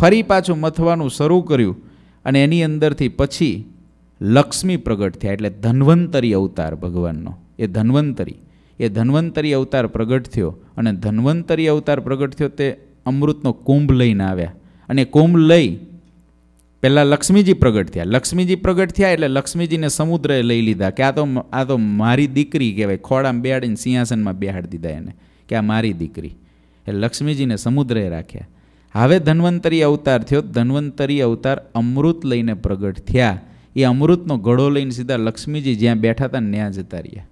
A: ફરી પાછું મથવાનું શરૂ કર્યું અને એની અંદરથી પછી લક્ષ્મી પ્રગટ થયા એટલે ધન્વંતરી અવતાર ભગવાનનો એ ધન્વંતરી એ ધન્વંતરી અવતાર પ્રગટ થયો અને ધન્વંતરી અવતાર પ્રગટ થયો તે અમૃતનો કુંભ લઈને આવ્યા અને કુંભ લઈ પહેલાં લક્ષ્મીજી પ્રગટ થયા લક્ષ્મીજી પ્રગટ થયા એટલે લક્ષ્મીજીને સમુદ્રએ લઈ લીધા કે આ તો આ તો મારી દીકરી કહેવાય ખોળામાં બેહાડીને સિંહાસનમાં બેહાડી દીધા એને કે આ મારી દીકરી એ લક્ષ્મીજીને સમુદ્રે રાખ્યા હવે ધન્વંતરી અવતાર થયો ધન્વંતરી અવતાર અમૃત લઈને પ્રગટ થયા એ અમૃતનો ઘડો લઈને સીધા લક્ષ્મીજી જ્યાં બેઠા હતા ત્યાં જતા રહ્યા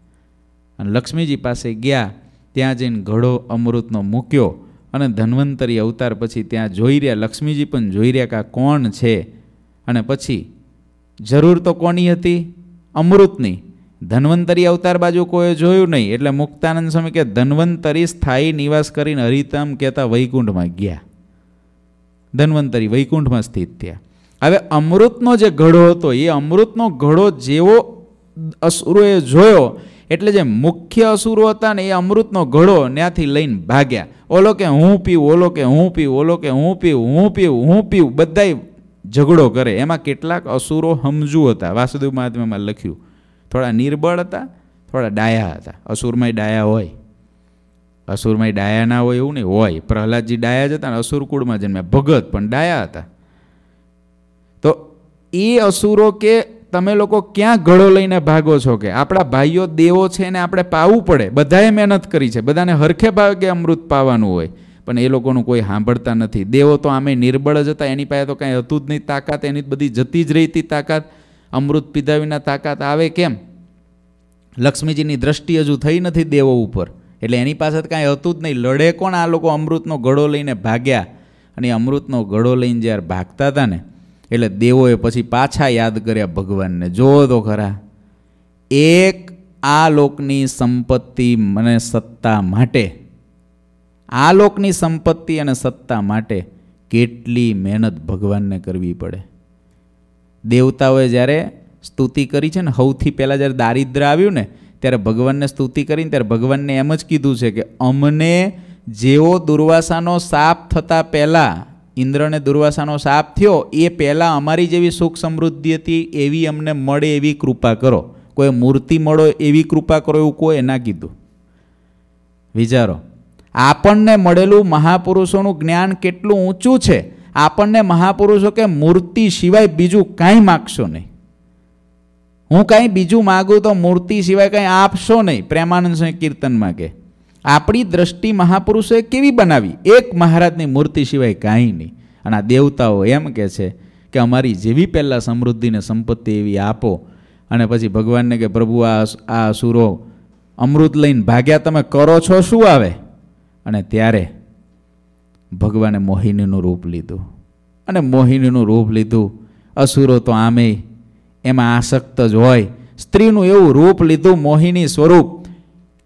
A: અને લક્ષ્મીજી પાસે ગયા ત્યાં જઈને ઘડો અમૃતનો મૂક્યો અને ધન્વંતરી અવતાર પછી ત્યાં જોઈ રહ્યા લક્ષ્મીજી પણ જોઈ રહ્યા કે આ કોણ છે અને પછી જરૂર તો કોની હતી અમૃતની ધન્વંતરી અવતાર બાજુ કોઈ જોયું નહીં એટલે મુક્તાનંદ સ્વામી કે ધન્વંતરી સ્થાયી નિવાસ કરીને હરિતામ કહેતા વૈકુંઠમાં ગયા ધન્વંતરી વૈકુંઠમાં સ્થિત થયા હવે અમૃતનો જે ઘડો હતો એ અમૃતનો ઘડો જેવો અસુરોએ જોયો એટલે જે મુખ્ય અસુરો હતા ને એ અમૃતનો ઘડો ત્યાંથી લઈને ભાગ્યા ઓલો કે હું પીવું ઓલો કે હું પીવું ઓલો કે હું પીવું હું પીવું હું પીવું બધાય ઝઘડો કરે એમાં કેટલાક અસુરો સમજુ હતા વાસુદેવ મહાત્મામાં લખ્યું થોડા નિર્બળ હતા થોડા ડાયા હતા અસુરમય ડાયા હોય અસુરમય ડાયા ના હોય એવું નહીં હોય પ્રહલાદજી ડાયા જ હતા ને અસુરકુળમાં જન્મ્યા ભગત પણ ડાયા હતા તો એ અસુરો કે તમે લોકો ક્યાં ઘડો લઈને ભાગો છો કે આપણા ભાઈઓ દેવો છે ને આપણે પાવું પડે બધાએ મહેનત કરી છે બધાને હરખે કે અમૃત પાવાનું હોય પણ એ લોકોનું કોઈ સાંભળતા નથી દેવો તો આમે નિર્બળ જ હતા એની પાસે તો કાંઈ હતું જ નહીં તાકાત એની બધી જતી જ રહી હતી તાકાત અમૃત પીધા વિના તાકાત આવે કેમ લક્ષ્મીજીની દ્રષ્ટિ હજુ થઈ નથી દેવો ઉપર એટલે એની પાસે કાંઈ હતું જ નહીં લડે કોણ આ લોકો અમૃતનો ઘડો લઈને ભાગ્યા અને અમૃતનો ઘડો લઈને જ્યારે ભાગતા હતા ને એટલે દેવોએ પછી પાછા યાદ કર્યા ભગવાનને જોવો તો ખરા એક આ લોકની સંપત્તિ મને સત્તા માટે આ લોકની સંપત્તિ અને સત્તા માટે કેટલી મહેનત ભગવાનને કરવી પડે દેવતાઓએ જ્યારે સ્તુતિ કરી છે ને સૌથી પહેલાં જ્યારે દારિદ્ર આવ્યું ને ત્યારે ભગવાનને સ્તુતિ કરીને ત્યારે ભગવાનને એમ જ કીધું છે કે અમને જેવો દુર્વાસાનો સાપ થતાં પહેલાં ઇન્દ્રને દુર્વાસાનો સાપ થયો એ પહેલાં અમારી જેવી સુખ સમૃદ્ધિ હતી એવી અમને મળે એવી કૃપા કરો કોઈ મૂર્તિ મળો એવી કૃપા કરો એવું કોઈ ના કીધું વિચારો આપણને મળેલું મહાપુરુષોનું જ્ઞાન કેટલું ઊંચું છે આપણને મહાપુરુષો કે મૂર્તિ સિવાય બીજું કાંઈ માગશો નહીં હું કાંઈ બીજું માગું તો મૂર્તિ સિવાય કંઈ આપશો નહીં પ્રેમાનંદ સ્વામી કીર્તનમાં કે આપણી દ્રષ્ટિ મહાપુરુષોએ કેવી બનાવી એક મહારાજની મૂર્તિ સિવાય કાંઈ નહીં અને આ દેવતાઓ એમ કહે છે કે અમારી જેવી પહેલાં સમૃદ્ધિને સંપત્તિ એવી આપો અને પછી ભગવાનને કે પ્રભુ આ આ સુરો અમૃત લઈને ભાગ્યા તમે કરો છો શું આવે અને ત્યારે ભગવાને મોહિનીનું રૂપ લીધું અને મોહિનીનું રૂપ લીધું અસુરો તો આમે એમાં આસક્ત જ હોય સ્ત્રીનું એવું રૂપ લીધું મોહિની સ્વરૂપ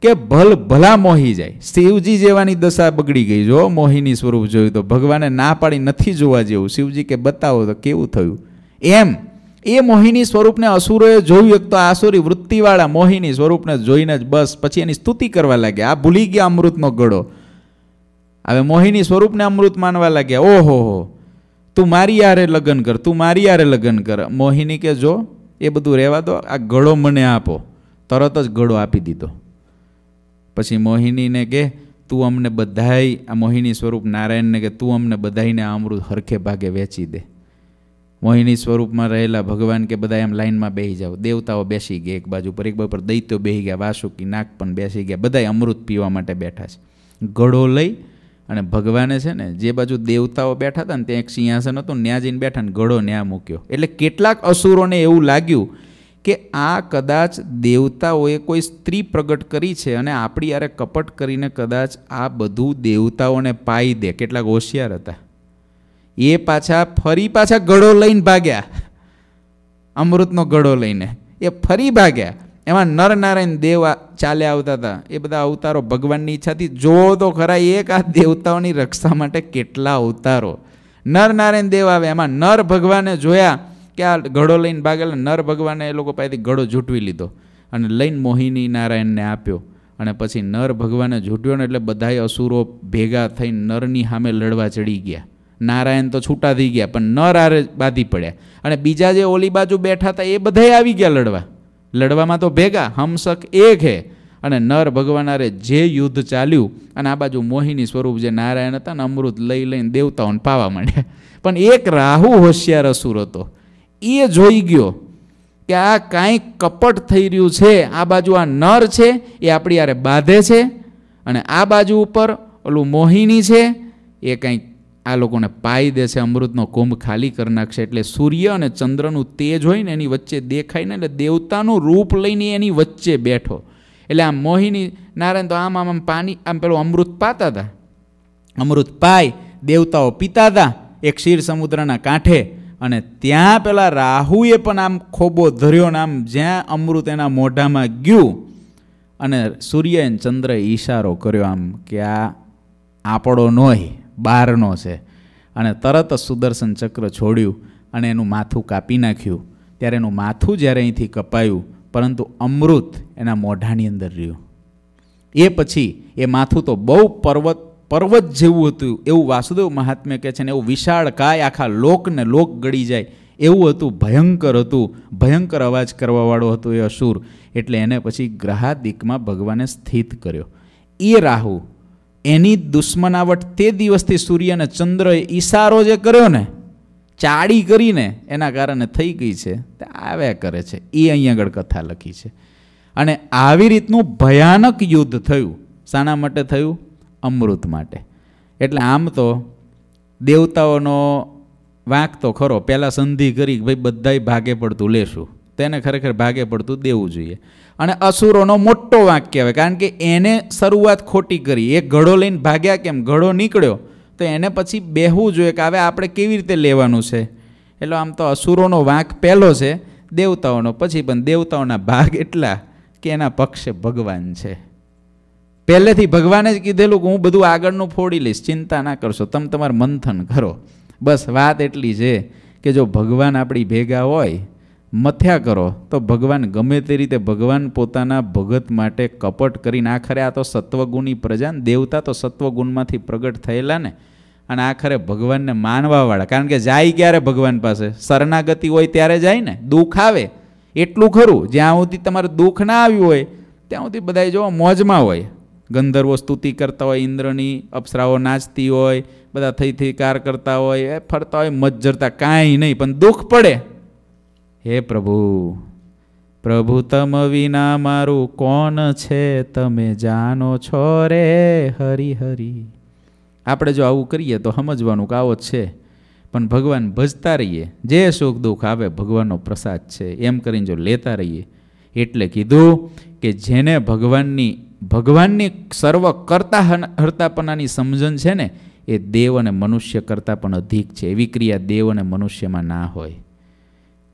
A: કે ભલ ભલા મોહી જાય શિવજી જેવાની દશા બગડી ગઈ જો મોહિની સ્વરૂપ જોયું તો ભગવાને ના પાડી નથી જોવા જેવું શિવજી કે બતાવો તો કેવું થયું એમ એ મોહિની સ્વરૂપને અસુરોએ જોયું એક તો આસુરી વૃત્તિવાળા મોહિની સ્વરૂપને જોઈને જ બસ પછી એની સ્તુતિ કરવા લાગ્યા આ ભૂલી ગયા અમૃતનો ગળો હવે મોહિની સ્વરૂપને અમૃત માનવા લાગ્યા ઓહો હો તું મારી યારે લગ્ન કર તું મારી યારે લગ્ન કર મોહિની કે જો એ બધું રહેવા દો આ ગળો મને આપો તરત જ ગળો આપી દીધો પછી મોહિનીને કે તું અમને બધાય આ મોહિની સ્વરૂપ નારાયણને કે તું અમને બધાઈને આ અમૃત હરખે ભાગે વેચી દે મોહિની સ્વરૂપમાં રહેલા ભગવાન કે બધા એમ લાઇનમાં બેસી જાઓ દેવતાઓ બેસી ગયા એક બાજુ પર એક બાજુ પર દૈત્યો બેસી ગયા વાસુકી નાગ પણ બેસી ગયા બધા અમૃત પીવા માટે બેઠા છે ઘડો લઈ અને ભગવાને છે ને જે બાજુ દેવતાઓ બેઠા હતા ને ત્યાં એક સિંહાસન હતું ત્યાં જઈને બેઠા ને ઘડો ન્યા મૂક્યો એટલે કેટલાક અસુરોને એવું લાગ્યું કે આ કદાચ દેવતાઓએ કોઈ સ્ત્રી પ્રગટ કરી છે અને આપણી યારે કપટ કરીને કદાચ આ બધું દેવતાઓને પાઈ દે કેટલાક હોશિયાર હતા એ પાછા ફરી પાછા ઘડો લઈને ભાગ્યા અમૃતનો ઘડો લઈને એ ફરી ભાગ્યા એમાં નરનારાયણ દેવ ચાલ્યા આવતા હતા એ બધા અવતારો ભગવાનની ઈચ્છાથી જો તો ખરા એક આ દેવતાઓની રક્ષા માટે કેટલા અવતારો નરનારાયણ દેવ આવે એમાં નર ભગવાને જોયા કે આ ઘડો લઈને ભાગેલા નર ભગવાને એ લોકો પાસેથી ઘડો ઝૂંટવી લીધો અને લઈને મોહિની નારાયણને આપ્યો અને પછી નર ભગવાને ઝૂંટ્યો ને એટલે બધાએ અસુરો ભેગા થઈ નરની સામે લડવા ચડી ગયા નારાયણ તો છૂટા થઈ ગયા પણ નર આરે બાંધી પડ્યા અને બીજા જે ઓલી બાજુ બેઠા હતા એ બધાએ આવી ગયા લડવા લડવામાં તો ભેગા હમશક એક હે અને નર ભગવાનારે જે યુદ્ધ ચાલ્યું અને આ બાજુ મોહિની સ્વરૂપ જે નારાયણ હતા ને અમૃત લઈ લઈને દેવતાઓને પાવા માંડ્યા પણ એક રાહુ હોશિયાર અસુર હતો એ જોઈ ગયો કે આ કાંઈક કપટ થઈ રહ્યું છે આ બાજુ આ નર છે એ આપણી આરે બાંધે છે અને આ બાજુ ઉપર ઓલું મોહિની છે એ કંઈક આ લોકોને પાઈ દેશે અમૃતનો કુંભ ખાલી કરી નાખશે એટલે સૂર્ય અને ચંદ્રનું તેજ હોય ને એની વચ્ચે દેખાય ને એટલે દેવતાનું રૂપ લઈને એની વચ્ચે બેઠો એટલે આમ મોહિની નારાયણ તો આમ આમ આમ પાણી આમ પેલું અમૃત પાતા હતા અમૃત પાય દેવતાઓ પીતા હતા એક ક્ષીર સમુદ્રના કાંઠે અને ત્યાં પેલા રાહુએ પણ આમ ખોબો ધર્યો ને આમ જ્યાં અમૃત એના મોઢામાં ગયું અને સૂર્ય અને ચંદ્રએ ઈશારો કર્યો આમ કે આ આપણો નહીં બારનો છે અને તરત જ સુદર્શન ચક્ર છોડ્યું અને એનું માથું કાપી નાખ્યું ત્યારે એનું માથું જ્યારે અહીંથી કપાયું પરંતુ અમૃત એના મોઢાની અંદર રહ્યું એ પછી એ માથું તો બહુ પર્વત પર્વત જેવું હતું એવું વાસુદેવ મહાત્મ્ય કહે છે ને એવું વિશાળ કાય આખા લોકને લોક ગળી જાય એવું હતું ભયંકર હતું ભયંકર અવાજ કરવાવાળો હતો એ અસુર એટલે એને પછી ગ્રહાદિકમાં ભગવાને સ્થિત કર્યો એ રાહુ એની દુશ્મનાવટ તે દિવસથી સૂર્ય અને ચંદ્રએ ઈશારો જે કર્યો ને ચાડી કરીને એના કારણે થઈ ગઈ છે તે આવ્યા કરે છે એ અહીં આગળ કથા લખી છે અને આવી રીતનું ભયાનક યુદ્ધ થયું શાના માટે થયું અમૃત માટે એટલે આમ તો દેવતાઓનો વાંક તો ખરો પહેલાં સંધિ કરી ભાઈ બધાય ભાગે પડતું લેશું તેને ખરેખર ભાગે પડતું દેવું જોઈએ અને અસુરોનો મોટો વાંક કહેવાય કારણ કે એને શરૂઆત ખોટી કરી એ ઘડો લઈને ભાગ્યા કેમ ઘડો નીકળ્યો તો એને પછી બેહવું જોઈએ કે હવે આપણે કેવી રીતે લેવાનું છે એટલે આમ તો અસુરોનો વાંક પહેલો છે દેવતાઓનો પછી પણ દેવતાઓના ભાગ એટલા કે એના પક્ષે ભગવાન છે પહેલેથી ભગવાને જ કીધેલું કે હું બધું આગળનું ફોડી લઈશ ચિંતા ના કરશો તમે તમારું મંથન કરો બસ વાત એટલી છે કે જો ભગવાન આપણી ભેગા હોય મથ્યા કરો તો ભગવાન ગમે તે રીતે ભગવાન પોતાના ભગત માટે કપટ કરીને આખરે આ તો સત્વગુણની પ્રજા દેવતા તો સત્વગુણમાંથી પ્રગટ થયેલા ને અને આખરે ભગવાનને માનવાવાળા કારણ કે જાય ક્યારે ભગવાન પાસે શરણાગતિ હોય ત્યારે જાય ને દુઃખ આવે એટલું ખરું જ્યાં સુધી તમારું દુઃખ ના આવ્યું હોય ત્યાં સુધી બધાએ જો મોજમાં હોય ગંધર્વો સ્તુતિ કરતા હોય ઇન્દ્રની અપ્સરાઓ નાચતી હોય બધા થઈ થઈ કાર કરતા હોય ફરતા હોય મજ્જરતા કાંઈ નહીં પણ દુઃખ પડે હે પ્રભુ પ્રભુ તમ વિના મારું કોણ છે તમે જાણો છો રે હરી હરી આપણે જો આવું કરીએ તો સમજવાનું કે આવો જ છે પણ ભગવાન ભજતા રહીએ જે સુખ દુઃખ આવે ભગવાનનો પ્રસાદ છે એમ કરીને જો લેતા રહીએ એટલે કીધું કે જેને ભગવાનની ભગવાનની સર્વ કરતા હર્તાપનાની સમજણ છે ને એ દેવ અને મનુષ્ય કરતાં પણ અધિક છે એવી ક્રિયા દેવ અને મનુષ્યમાં ના હોય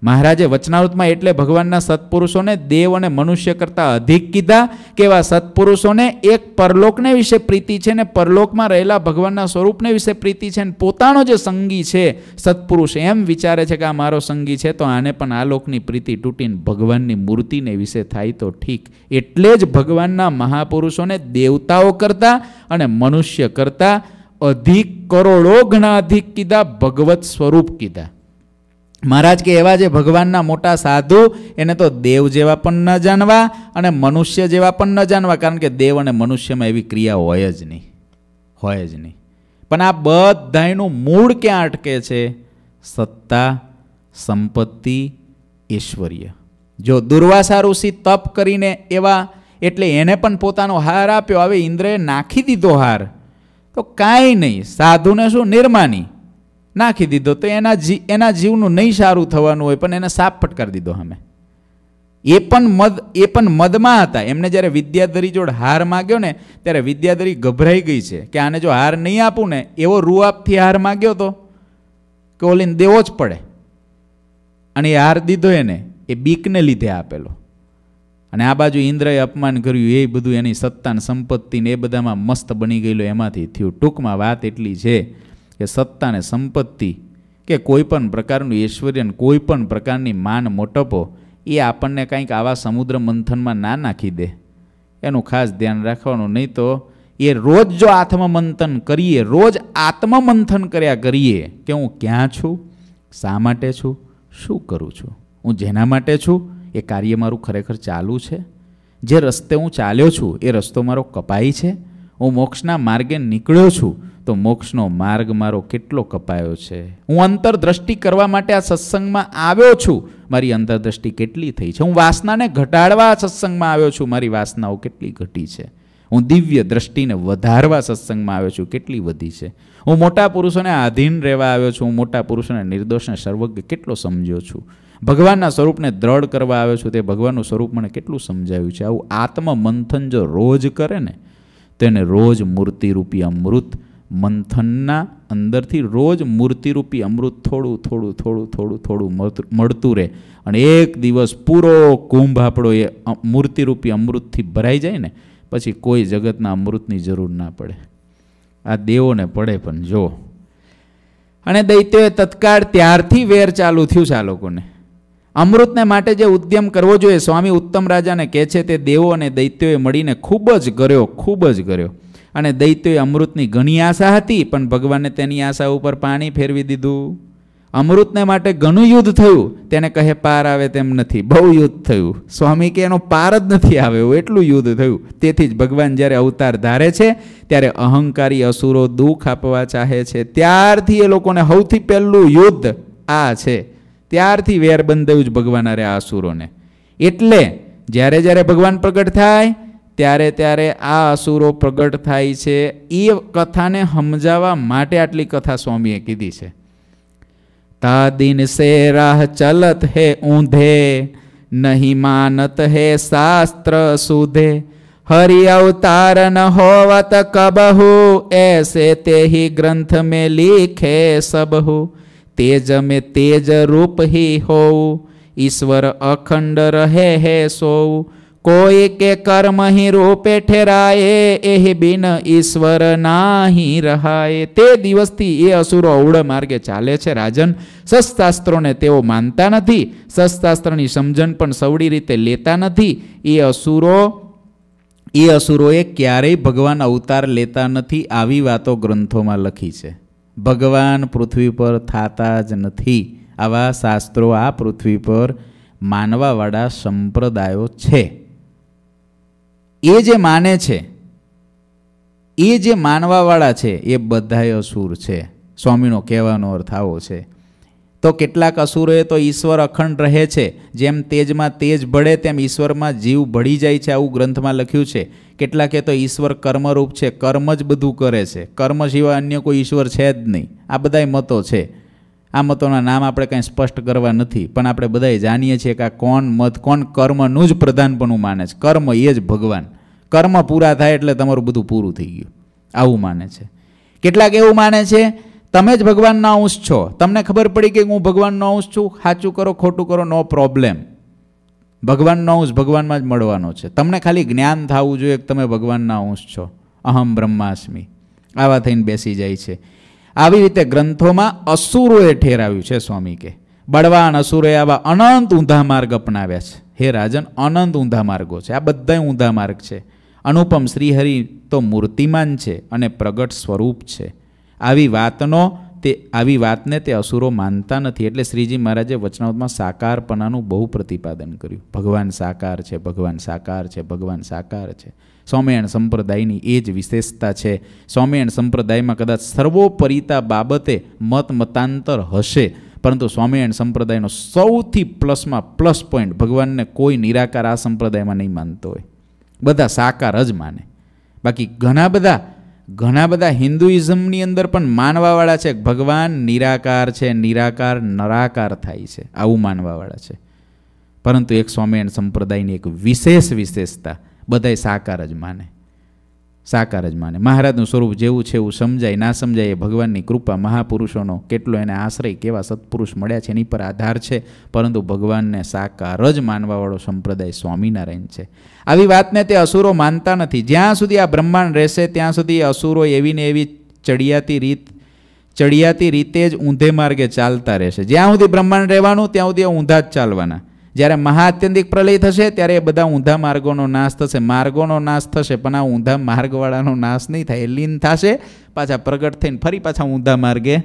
A: મહારાજે વચનાવૃતમાં એટલે ભગવાનના સત્પુરુષોને દેવ અને મનુષ્ય કરતાં અધિક કીધા કે એવા સત્પુરુષોને એક પરલોકને વિશે પ્રીતિ છે ને પરલોકમાં રહેલા ભગવાનના સ્વરૂપને વિશે પ્રીતિ છે ને પોતાનો જે સંગી છે સત્પુરુષ એમ વિચારે છે કે આ મારો સંગી છે તો આને પણ આ લોકની પ્રીતિ તૂટીને ભગવાનની મૂર્તિને વિશે થાય તો ઠીક એટલે જ ભગવાનના મહાપુરુષોને દેવતાઓ કરતાં અને મનુષ્ય કરતાં અધિક કરોડો ઘણા અધિક કીધા ભગવત સ્વરૂપ કીધા મહારાજ કે એવા જે ભગવાનના મોટા સાધુ એને તો દેવ જેવા પણ ન જાણવા અને મનુષ્ય જેવા પણ ન જાણવા કારણ કે દેવ અને મનુષ્યમાં એવી ક્રિયા હોય જ નહીં હોય જ નહીં પણ આ બધાનું મૂળ ક્યાં અટકે છે સત્તા સંપત્તિ ઐશ્વર્ય જો દુર્વાસા ઋષિ તપ કરીને એવા એટલે એને પણ પોતાનો હાર આપ્યો હવે ઇન્દ્રએ નાખી દીધો હાર તો કાંઈ નહીં સાધુને શું નિર્માની નાખી દીધો તો એના જી એના જીવનું નહીં સારું થવાનું હોય પણ એને સાપ ફટકારી દીધો અમે એ પણ મદ એ પણ મદમાં હતા એમને જ્યારે વિદ્યાધરી જોડે હાર માગ્યો ને ત્યારે વિદ્યાધરી ગભરાઈ ગઈ છે કે આને જો હાર નહીં આપું ને એવો રૂઆપથી હાર માગ્યો તો કે ઓલીને દેવો જ પડે અને એ હાર દીધો એને એ બીકને લીધે આપેલો અને આ બાજુ ઇન્દ્રએ અપમાન કર્યું એ બધું એની સત્તાન સંપત્તિને એ બધામાં મસ્ત બની ગયેલો એમાંથી થયું ટૂંકમાં વાત એટલી છે કે સત્તાને સંપત્તિ કે કોઈપણ પ્રકારનું ઐશ્વર્ય કોઈપણ પ્રકારની માન મોટપો એ આપણને કાંઈક આવા સમુદ્ર મંથનમાં ના નાખી દે એનું ખાસ ધ્યાન રાખવાનું નહીં તો એ રોજ જો આત્મમંથન કરીએ રોજ આત્મમંથન કર્યા કરીએ કે હું ક્યાં છું શા માટે છું શું કરું છું હું જેના માટે છું એ કાર્ય મારું ખરેખર ચાલુ છે જે રસ્તે હું ચાલ્યો છું એ રસ્તો મારો કપાઈ છે હું મોક્ષના માર્ગે નીકળ્યો છું તો મોક્ષનો માર્ગ મારો કેટલો કપાયો છે હું અંતરદ્રષ્ટિ કરવા માટે આ સત્સંગમાં આવ્યો છું મારી અંતરદ્રષ્ટિ કેટલી થઈ છે હું વાસનાને ઘટાડવા આ સત્સંગમાં આવ્યો છું મારી વાસનાઓ કેટલી ઘટી છે હું દિવ્ય દ્રષ્ટિને વધારવા સત્સંગમાં આવ્યો છું કેટલી વધી છે હું મોટા પુરુષોને આધીન રહેવા આવ્યો છું હું મોટા પુરુષોને નિર્દોષને સર્વજ્ઞ કેટલો સમજ્યો છું ભગવાનના સ્વરૂપને દ્રઢ કરવા આવ્યો છું તે ભગવાનનું સ્વરૂપ મને કેટલું સમજાયું છે આવું આત્મ મંથન જો રોજ કરે ને તેને રોજ મૂર્તિરૂપી અમૃત મંથનના અંદરથી રોજ મૂર્તિરૂપી અમૃત થોડું થોડું થોડું થોડું થોડું મળતું રહે અને એક દિવસ પૂરો કુંભ આપણો એ મૂર્તિરૂપી અમૃતથી ભરાઈ જાય ને પછી કોઈ જગતના અમૃતની જરૂર ના પડે આ દેવોને પડે પણ જો અને દૈત્યોએ તત્કાળ ત્યારથી વેર ચાલુ થયું છે આ લોકોને અમૃતને માટે જે ઉદ્યમ કરવો જોઈએ સ્વામી ઉત્તમ રાજાને કહે છે તે દેવો અને દૈત્યોએ મળીને ખૂબ જ કર્યો ખૂબ જ કર્યો અને દૈત્યએ અમૃતની ઘણી આશા હતી પણ ભગવાને તેની આશા ઉપર પાણી ફેરવી દીધું અમૃતને માટે ઘણું યુદ્ધ થયું તેને કહે પાર આવે તેમ નથી બહુ યુદ્ધ થયું સ્વામી કે એનો પાર જ નથી આવ્યો એટલું યુદ્ધ થયું તેથી જ ભગવાન જ્યારે અવતાર ધારે છે ત્યારે અહંકારી અસુરો દુઃખ આપવા ચાહે છે ત્યારથી એ લોકોને સૌથી પહેલું યુદ્ધ આ છે ત્યારથી વેર બંધ થયું જ ભગવાન અરે આ અસુરોને એટલે જ્યારે જ્યારે ભગવાન પ્રગટ થાય ત્યારે ત્યારે આ અસુરો પ્રગટ થાય છે એ કથાને સમજાવવા માટે આટલી કથા સ્વામીએ કીધી છે તા દિન સે રાહ ચલત હે ઊંધે નહીં માનત હે શાસ્ત્ર સુધે હરિ અવતાર ન હોવત કબહુ એસે તેહી ગ્રંથ મે લીખે સબહુ તેજ મે તેજ રૂપ હિ હોઉ ઈશ્વર અખંડ રહે હે સોઉ કોઈ કે કર્મ હિ રૂપે ઠેરાય એહ બિન ઈશ્વર નાહી રહાય તે દિવસથી એ અસુરો અવળ માર્ગે ચાલે છે રાજન શસ્ત્રાસ્ત્રોને તેઓ માનતા નથી શસ્ત્રાસ્ત્રની સમજણ પણ સવડી રીતે લેતા નથી એ અસુરો એ અસુરોએ ક્યારેય ભગવાન અવતાર લેતા નથી આવી વાતો ગ્રંથોમાં લખી છે ભગવાન પૃથ્વી પર થતા જ નથી આવા શાસ્ત્રો આ પૃથ્વી પર માનવાવાળા સંપ્રદાયો છે એ જે માને છે એ જે માનવાવાળા છે એ બધાય અસુર છે સ્વામીનો કહેવાનો અર્થ આવો છે તો કેટલાક અસુરોએ તો ઈશ્વર અખંડ રહે છે જેમ તેજમાં તેજ ભળે તેમ ઈશ્વરમાં જીવ ભળી જાય છે આવું ગ્રંથમાં લખ્યું છે કેટલાકે તો ઈશ્વર કર્મરૂપ છે કર્મ જ બધું કરે છે કર્મ સિવાય અન્ય કોઈ ઈશ્વર છે જ નહીં આ બધાય મતો છે આ મતોના નામ આપણે કાંઈ સ્પષ્ટ કરવા નથી પણ આપણે બધાય જાણીએ છીએ કે આ કોણ મત કોણ કર્મનું જ પ્રધાનપણું માને છે કર્મ એ જ ભગવાન કર્મ પૂરા થાય એટલે તમારું બધું પૂરું થઈ ગયું આવું માને છે કેટલાક એવું માને છે તમે જ ભગવાનના અંશ છો તમને ખબર પડી કે હું ભગવાનનો અંશ છું સાચું કરો ખોટું કરો નો પ્રોબ્લેમ ભગવાનનો અંશ ભગવાનમાં જ મળવાનો છે તમને ખાલી જ્ઞાન થવું જોઈએ કે તમે ભગવાનના અંશ છો અહમ બ્રહ્માસ્મી આવા થઈને બેસી જાય છે આવી રીતે ગ્રંથોમાં અસુરોએ ઠેરાવ્યું છે સ્વામી કે બળવાન અસુરોએ આવા અનંત ઊંધા માર્ગ અપનાવ્યા છે હે રાજન અનંત ઊંધા માર્ગો છે આ બધા ઊંધા માર્ગ છે અનુપમ શ્રીહરિ તો મૂર્તિમાન છે અને પ્રગટ સ્વરૂપ છે આવી વાતનો તે આવી વાતને તે અસુરો માનતા નથી એટલે શ્રીજી મહારાજે વચનાવતમાં સાકારપણાનું બહુ પ્રતિપાદન કર્યું ભગવાન સાકાર છે ભગવાન સાકાર છે ભગવાન સાકાર છે સ્વામિયાણ સંપ્રદાયની એ જ વિશેષતા છે સ્વામિયાણ સંપ્રદાયમાં કદાચ સર્વોપરિતા બાબતે મત મતાંતર હશે પરંતુ સ્વામિયાણ સંપ્રદાયનો સૌથી પ્લસમાં પ્લસ પોઈન્ટ ભગવાનને કોઈ નિરાકાર આ સંપ્રદાયમાં નહીં માનતો હોય બધા સાકાર જ માને બાકી ઘણા બધા ઘણા બધા હિન્દુઇઝમની અંદર પણ માનવાવાળા છે ભગવાન નિરાકાર છે નિરાકાર નરાકાર થાય છે આવું માનવાવાળા છે પરંતુ એક સ્વામિનારાયણ સંપ્રદાયની એક વિશેષ વિશેષતા બધાય સાકાર જ માને સાકાર જ માને મહારાજનું સ્વરૂપ જેવું છે એવું સમજાય ના સમજાય એ ભગવાનની કૃપા મહાપુરુષોનો કેટલો એને આશ્રય કેવા સત્પુરુષ મળ્યા છે એની પર આધાર છે પરંતુ ભગવાનને સાકાર જ માનવાવાળો સંપ્રદાય સ્વામિનારાયણ છે આવી વાતને તે અસુરો માનતા નથી જ્યાં સુધી આ બ્રહ્માંડ રહેશે ત્યાં સુધી અસુરો એવી ને એવી ચડિયાતી રીત ચડિયાતી રીતે જ ઊંધે માર્ગે ચાલતા રહેશે જ્યાં સુધી બ્રહ્માંડ રહેવાનું ત્યાં સુધી ઊંધા જ ચાલવાના જ્યારે મહાત્યંતિક પ્રલય થશે ત્યારે એ બધા ઊંધા માર્ગોનો નાશ થશે માર્ગોનો નાશ થશે પણ આ ઊંધા માર્ગવાળાનો નાશ નહીં થાય લીન થશે પાછા પ્રગટ થઈને ફરી પાછા ઊંધા માર્ગે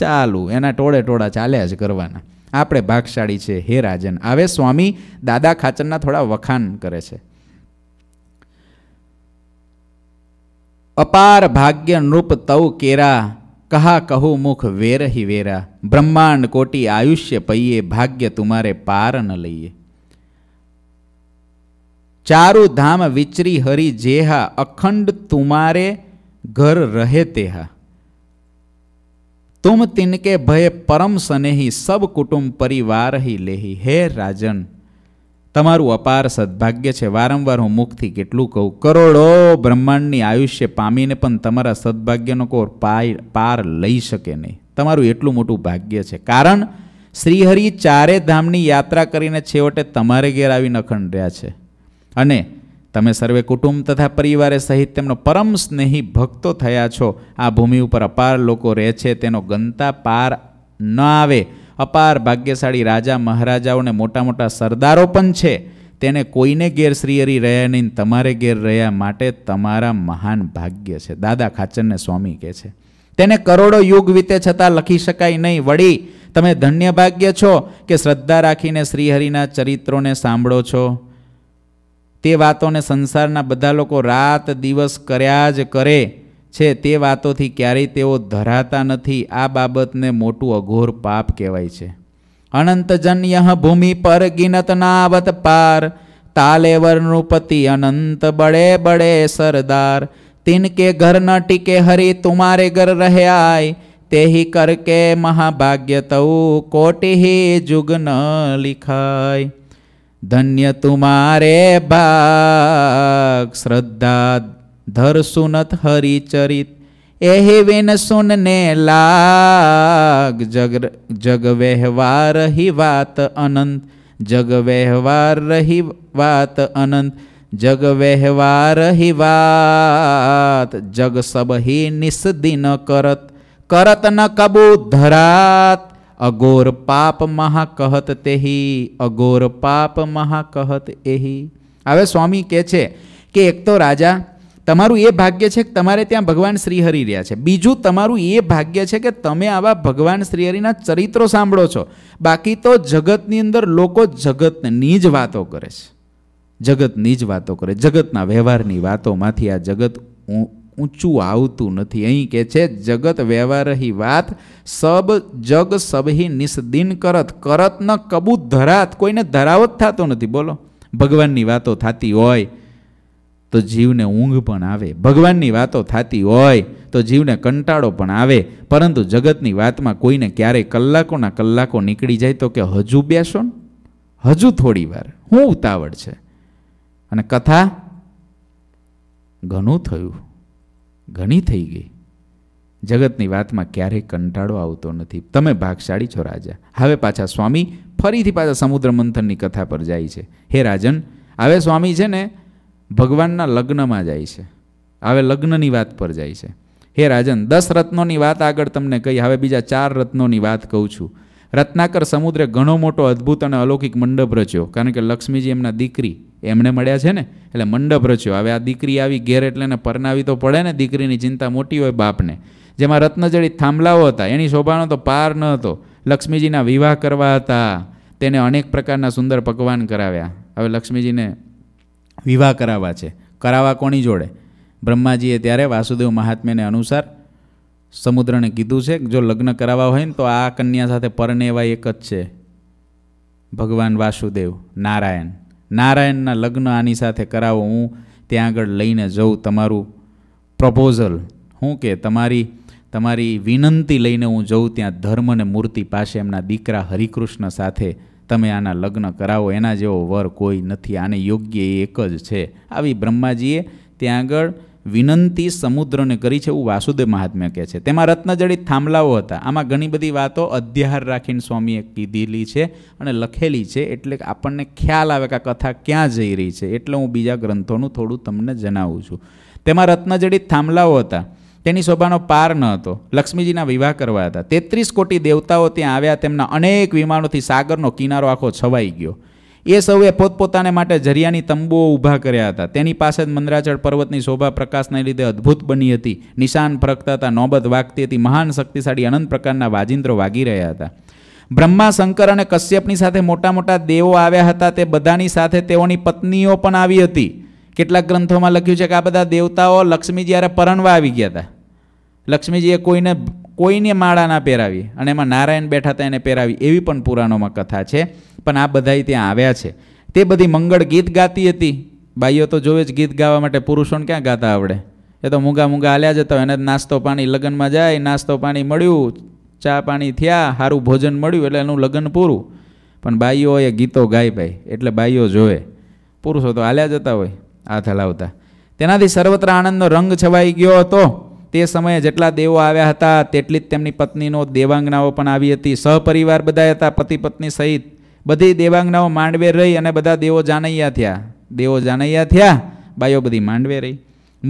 A: ચાલુ એના ટોળે ટોળા ચાલ્યા જ કરવાના આપણે ભાગશાળી છે હે રાજન આવે સ્વામી દાદા ખાચરના થોડા વખાણ કરે છે અપાર ભાગ્ય નૃપ તવ કેરા કહા કહો મુખ વેર હિ વેરા બ્રહ્માંડ કોટી આયુષ્ય પૈયે ભાગ્ય તુમારે પાર ન લઈએ ચારુ ધામ વિચરી હરી જેહા અખંડ તુમારે ઘર રહે તેહા તુમ તિનકે ભય પરમ સનેહી સબ કુટુંબ પરિવાર હિ લેહી હે રાજન તમારું અપાર સદભાગ્ય છે વારંવાર હું મુખથી કેટલું કહું કરોડો બ્રહ્માંડની આયુષ્ય પામીને પણ તમારા સદભાગ્યનો કોર પાય પાર લઈ શકે નહીં તમારું એટલું મોટું ભાગ્ય છે કારણ શ્રીહરિ ચારે ધામની યાત્રા કરીને છેવટે તમારે ઘેર આવીને અખંડ રહ્યા છે અને તમે સર્વે કુટુંબ તથા પરિવારે સહિત તેમનો પરમ સ્નેહી ભક્તો થયા છો આ ભૂમિ ઉપર અપાર લોકો રહે છે તેનો ગંતા પાર ન આવે અપાર ભાગ્યશાળી રાજા મહારાજાઓને મોટા મોટા સરદારો પણ છે તેને કોઈને ગેર રહ્યા નહીં તમારે ગેર રહ્યા માટે તમારા મહાન ભાગ્ય છે દાદા ખાચરને સ્વામી કહે છે તેને કરોડો યુગ વીતે છતાં લખી શકાય નહીં વળી તમે ધન્ય ભાગ્ય છો કે શ્રદ્ધા રાખીને શ્રીહરિના ચરિત્રોને સાંભળો છો તે વાતોને સંસારના બધા લોકો રાત દિવસ કર્યા જ કરે છે તે વાતોથી ક્યારેય તેઓ ધરાતા નથી આ બાબતને મોટું અઘોર પાપ કહેવાય છે અનંતજન્ય ભૂમિ પર ગિનત નાવત પાર તાલે વર્ણુપતિ અનંત બળે બળે સરદાર તિનકે ઘર ન ટીકે હરી તુમારે ઘર રહે આય તેહી કરકે મહાભાગ્ય તૌ કોટિ જુગ ન લિખાય ધન્ય તુમારે ભાગ શ્રદ્ધા ધર સુનત હરિચરિત એહે વેન સુનને લાગ જગ જગ વ્યવહાર રહી વાત અનંત જગ વ્યવહાર રહી વાત અનંત જગ વ્યવહાર રહી વાત જગ સબ હિ કરત કરત ન કબૂ ધરાત અગોર પાપ મહા કહત તેહી અગોર પાપ મહા કહત એહી હવે સ્વામી કે છે કે એક તો રાજા તમારું એ ભાગ્ય છે કે તમારે ત્યાં ભગવાન શ્રીહરિ રહ્યા છે બીજું તમારું એ ભાગ્ય છે કે તમે આવા ભગવાન શ્રીહરિના ચરિત્રો સાંભળો છો બાકી તો જગતની અંદર લોકો જગતની જ વાતો કરે છે જગતની જ વાતો કરે જગતના વ્યવહારની વાતોમાંથી આ જગત ઊંચું આવતું નથી અહીં કે છે જગત વ્યવહારહી વાત સબ જગ સબહી નિસદિન કરત કરત ન કબૂ ધરાત કોઈને ધરાવત થતો નથી બોલો ભગવાનની વાતો થતી હોય તો જીવને ઊંઘ પણ આવે ભગવાનની વાતો થતી હોય તો જીવને કંટાળો પણ આવે પરંતુ જગતની વાતમાં કોઈને ક્યારેય કલાકોના કલાકો નીકળી જાય તો કે હજુ બેસો ને હજુ થોડી વાર હું ઉતાવળ છે અને કથા ઘણું થયું ઘણી થઈ ગઈ જગતની વાતમાં ક્યારેય કંટાળો આવતો નથી તમે ભાગશાળી છો રાજા હવે પાછા સ્વામી ફરીથી પાછા સમુદ્ર મંથનની કથા પર જાય છે હે રાજન હવે સ્વામી છે ને ભગવાનના લગ્નમાં જાય છે હવે લગ્નની વાત પર જાય છે હે રાજન દસ રત્નોની વાત આગળ તમને કહી હવે બીજા ચાર રત્નોની વાત કહું છું રત્નાકર સમુદ્રે ઘણો મોટો અદ્ભુત અને અલૌકિક મંડપ રચ્યો કારણ કે લક્ષ્મીજી એમના દીકરી એમને મળ્યા છે ને એટલે મંડપ રચ્યો હવે આ દીકરી આવી ઘેર એટલે એને પરનાવી તો પડે ને દીકરીની ચિંતા મોટી હોય બાપને જેમાં રત્નજડિત થાંભલાઓ હતા એની શોભાનો તો પાર ન હતો લક્ષ્મીજીના વિવાહ કરવા હતા તેને અનેક પ્રકારના સુંદર પકવાન કરાવ્યા હવે લક્ષ્મીજીને વિવાહ કરાવવા છે કરાવવા કોની જોડે બ્રહ્માજીએ ત્યારે વાસુદેવ મહાત્મ્યને અનુસાર સમુદ્રને કીધું છે જો લગ્ન કરાવવા હોય ને તો આ કન્યા સાથે પરનેવા એક જ છે ભગવાન વાસુદેવ નારાયણ નારાયણના લગ્ન આની સાથે કરાવો હું ત્યાં આગળ લઈને જઉં તમારું પ્રપોઝલ હું કે તમારી તમારી વિનંતી લઈને હું જઉં ત્યાં ધર્મ અને મૂર્તિ પાસે એમના દીકરા હરિકૃષ્ણ સાથે તમે આના લગ્ન કરાવો એના જેવો વર કોઈ નથી આને યોગ્ય એ એક જ છે આવી બ્રહ્માજીએ ત્યાં આગળ વિનંતી સમુદ્રને કરી છે એવું વાસુદેવ મહાત્મ્ય કહે છે તેમાં રત્નજડિત થાંભલાઓ હતા આમાં ઘણી બધી વાતો અધ્યાહાર રાખીને સ્વામીએ કીધેલી છે અને લખેલી છે એટલે આપણને ખ્યાલ આવે કે આ કથા ક્યાં જઈ રહી છે એટલે હું બીજા ગ્રંથોનું થોડું તમને જણાવું છું તેમાં રત્નજડિત થાંભલાઓ હતા તેની શોભાનો પાર ન હતો લક્ષ્મીજીના વિવાહ કરવા હતા તેત્રીસ કોટી દેવતાઓ ત્યાં આવ્યા તેમના અનેક વિમાનોથી સાગરનો કિનારો આખો છવાઈ ગયો એ સૌએ પોતપોતાને માટે જરિયાની તંબુઓ ઊભા કર્યા હતા તેની પાસે જ મંદરાચળ પર્વતની શોભા પ્રકાશને લીધે અદ્ભુત બની હતી નિશાન ફરકતા હતા નોબત વાગતી હતી મહાન શક્તિશાળી અનંત પ્રકારના વાજિંત્રો વાગી રહ્યા હતા બ્રહ્મા શંકર અને કશ્યપની સાથે મોટા મોટા દેવો આવ્યા હતા તે બધાની સાથે તેઓની પત્નીઓ પણ આવી હતી કેટલાક ગ્રંથોમાં લખ્યું છે કે આ બધા દેવતાઓ લક્ષ્મી જ્યારે પરણવા આવી ગયા હતા લક્ષ્મીજીએ કોઈને કોઈને માળા ના પહેરાવી અને એમાં નારાયણ બેઠા હતા એને પહેરાવી એવી પણ પુરાણોમાં કથા છે પણ આ બધા ત્યાં આવ્યા છે તે બધી મંગળ ગીત ગાતી હતી બાઈઓ તો જોવે જ ગીત ગાવા માટે પુરુષોને ક્યાં ગાતા આવડે એ તો મૂંગા મૂંગા હાલ્યા જતા હોય એને નાસ્તો પાણી લગ્નમાં જાય નાસ્તો પાણી મળ્યું ચા પાણી થયા સારું ભોજન મળ્યું એટલે એનું લગ્ન પૂરું પણ બાઈઓએ ગીતો ગાય ભાઈ એટલે બાઈઓ જોવે પુરુષો તો હાલ્યા જતા હોય હાથ હલાવતા તેનાથી સર્વત્ર આનંદનો રંગ છવાઈ ગયો હતો તે સમયે જેટલા દેવો આવ્યા હતા તેટલી જ તેમની પત્નીનો દેવાંગનાઓ પણ આવી હતી સહપરિવાર બધા હતા પતિ પત્ની સહિત બધી દેવાંગનાઓ માંડવે રહી અને બધા દેવો જાનૈયા થયા દેવો જાનૈયા થયા બાયો બધી માંડવે રહી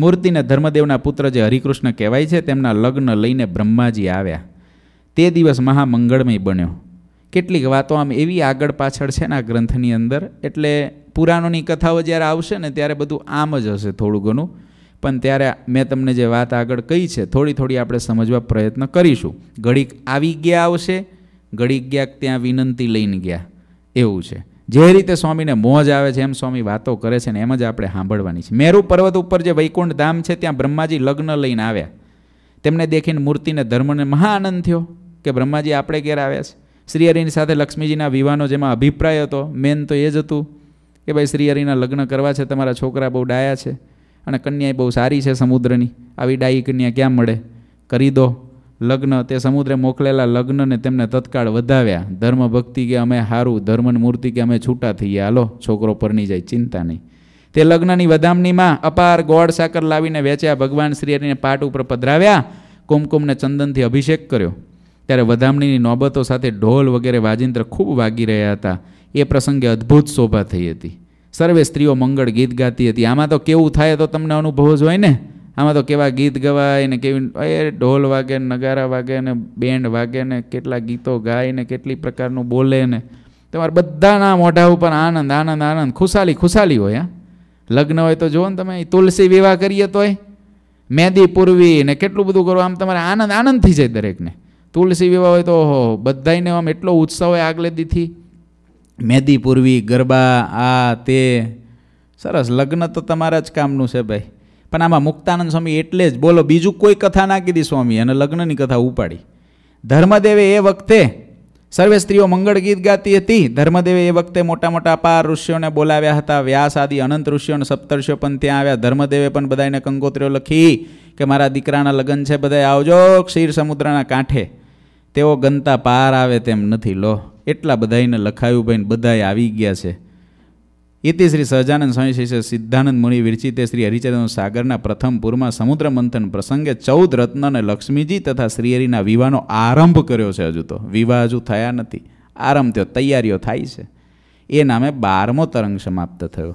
A: મૂર્તિને ધર્મદેવના પુત્ર જે હરિકૃષ્ણ કહેવાય છે તેમના લગ્ન લઈને બ્રહ્માજી આવ્યા તે દિવસ મહામંગળમય બન્યો કેટલીક વાતો આમ એવી આગળ પાછળ છે ને આ ગ્રંથની અંદર એટલે પુરાણોની કથાઓ જ્યારે આવશે ને ત્યારે બધું આમ જ હશે થોડું ઘણું પણ ત્યારે મેં તમને જે વાત આગળ કહી છે થોડી થોડી આપણે સમજવા પ્રયત્ન કરીશું ઘડીક આવી ગયા આવશે ઘડીક ગયા ત્યાં વિનંતી લઈને ગયા એવું છે જે રીતે સ્વામીને મોજ આવે છે એમ સ્વામી વાતો કરે છે ને એમ જ આપણે સાંભળવાની છે મેરુ પર્વત ઉપર જે વૈકુંઠ ધામ છે ત્યાં બ્રહ્માજી લગ્ન લઈને આવ્યા તેમને દેખીને મૂર્તિને ધર્મને મહા આનંદ થયો કે બ્રહ્માજી આપણે ઘેર આવ્યા છે શ્રી સાથે લક્ષ્મીજીના વિવાહનો જેમાં અભિપ્રાય હતો મેન તો એ જ હતું કે ભાઈ શ્રીહરિના લગ્ન કરવા છે તમારા છોકરા બહુ ડાયા છે અને કન્યાએ બહુ સારી છે સમુદ્રની આવી ડાઈ કન્યા ક્યાં મળે કરી દો લગ્ન તે સમુદ્રે મોકલેલા લગ્નને તેમને તત્કાળ વધાવ્યા ધર્મ ભક્તિ કે અમે હારું ધર્મની મૂર્તિ કે અમે છૂટા થઈ ગયા હાલો છોકરો પરની જાય ચિંતા નહીં તે લગ્નની વધામણીમાં અપાર ગોળ સાકર લાવીને વેચ્યા ભગવાન શ્રી હરિને પાટ ઉપર પધરાવ્યા કુમકુમને ચંદનથી અભિષેક કર્યો ત્યારે વધામણીની નોબતો સાથે ઢોલ વગેરે વાજિંત્ર ખૂબ વાગી રહ્યા હતા એ પ્રસંગે અદ્ભુત શોભા થઈ હતી સર્વે સ્ત્રીઓ મંગળ ગીત ગાતી હતી આમાં તો કેવું થાય તો તમને અનુભવ જ હોય ને આમાં તો કેવા ગીત ગવાય ને કેવી એ ઢોલ વાગે ને નગારા વાગે ને બેન્ડ વાગે ને કેટલા ગીતો ગાય ને કેટલી પ્રકારનું બોલે ને તમારા બધાના મોઢા ઉપર આનંદ આનંદ આનંદ ખુશાલી ખુશાલી હોય હા લગ્ન હોય તો જુઓ ને તમે તુલસી વિવાહ કરીએ તોય મહેંદી પૂર્વી ને કેટલું બધું કરો આમ તમારે આનંદ આનંદ થઈ જાય દરેકને તુલસી વિવાહ હોય તો ઓહો બધાને આમ એટલો ઉત્સાહ હોય આગલે દીથી મહેંદી પૂર્વી ગરબા આ તે સરસ લગ્ન તો તમારા જ કામનું છે ભાઈ પણ આમાં મુક્તાનંદ સ્વામી એટલે જ બોલો બીજું કોઈ કથા ના કીધી સ્વામી અને લગ્નની કથા ઉપાડી ધર્મદેવે એ વખતે સર્વે સ્ત્રીઓ મંગળ ગીત ગાતી હતી ધર્મદેવે એ વખતે મોટા મોટા અપાર ઋષિઓને બોલાવ્યા હતા વ્યાસ આદિ અનંત ઋષિઓ અને સપ્તર્ષિઓ પણ ત્યાં આવ્યા ધર્મદેવે પણ બધાને કંકોત્રીઓ લખી કે મારા દીકરાના લગ્ન છે બધા આવજો ક્ષીર સમુદ્રના કાંઠે તેઓ ગનતા પાર આવે તેમ નથી લો એટલા બધાને લખાયું ભાઈને બધાએ આવી ગયા છે ઇતિ શ્રી સહજાનંદ સ્વામી શિષ્ય સિદ્ધાનંદ મુનિ વિરચિતે શ્રી હરિચરણ સાગરના પ્રથમ પૂરમાં સમુદ્ર મંથન પ્રસંગે ચૌદ રત્ન અને લક્ષ્મીજી તથા શ્રીહરિના વિવાહનો આરંભ કર્યો છે હજુ તો વિવાહ હજુ થયા નથી આરંભ થયો તૈયારીઓ થાય છે એ નામે બારમો તરંગ સમાપ્ત થયો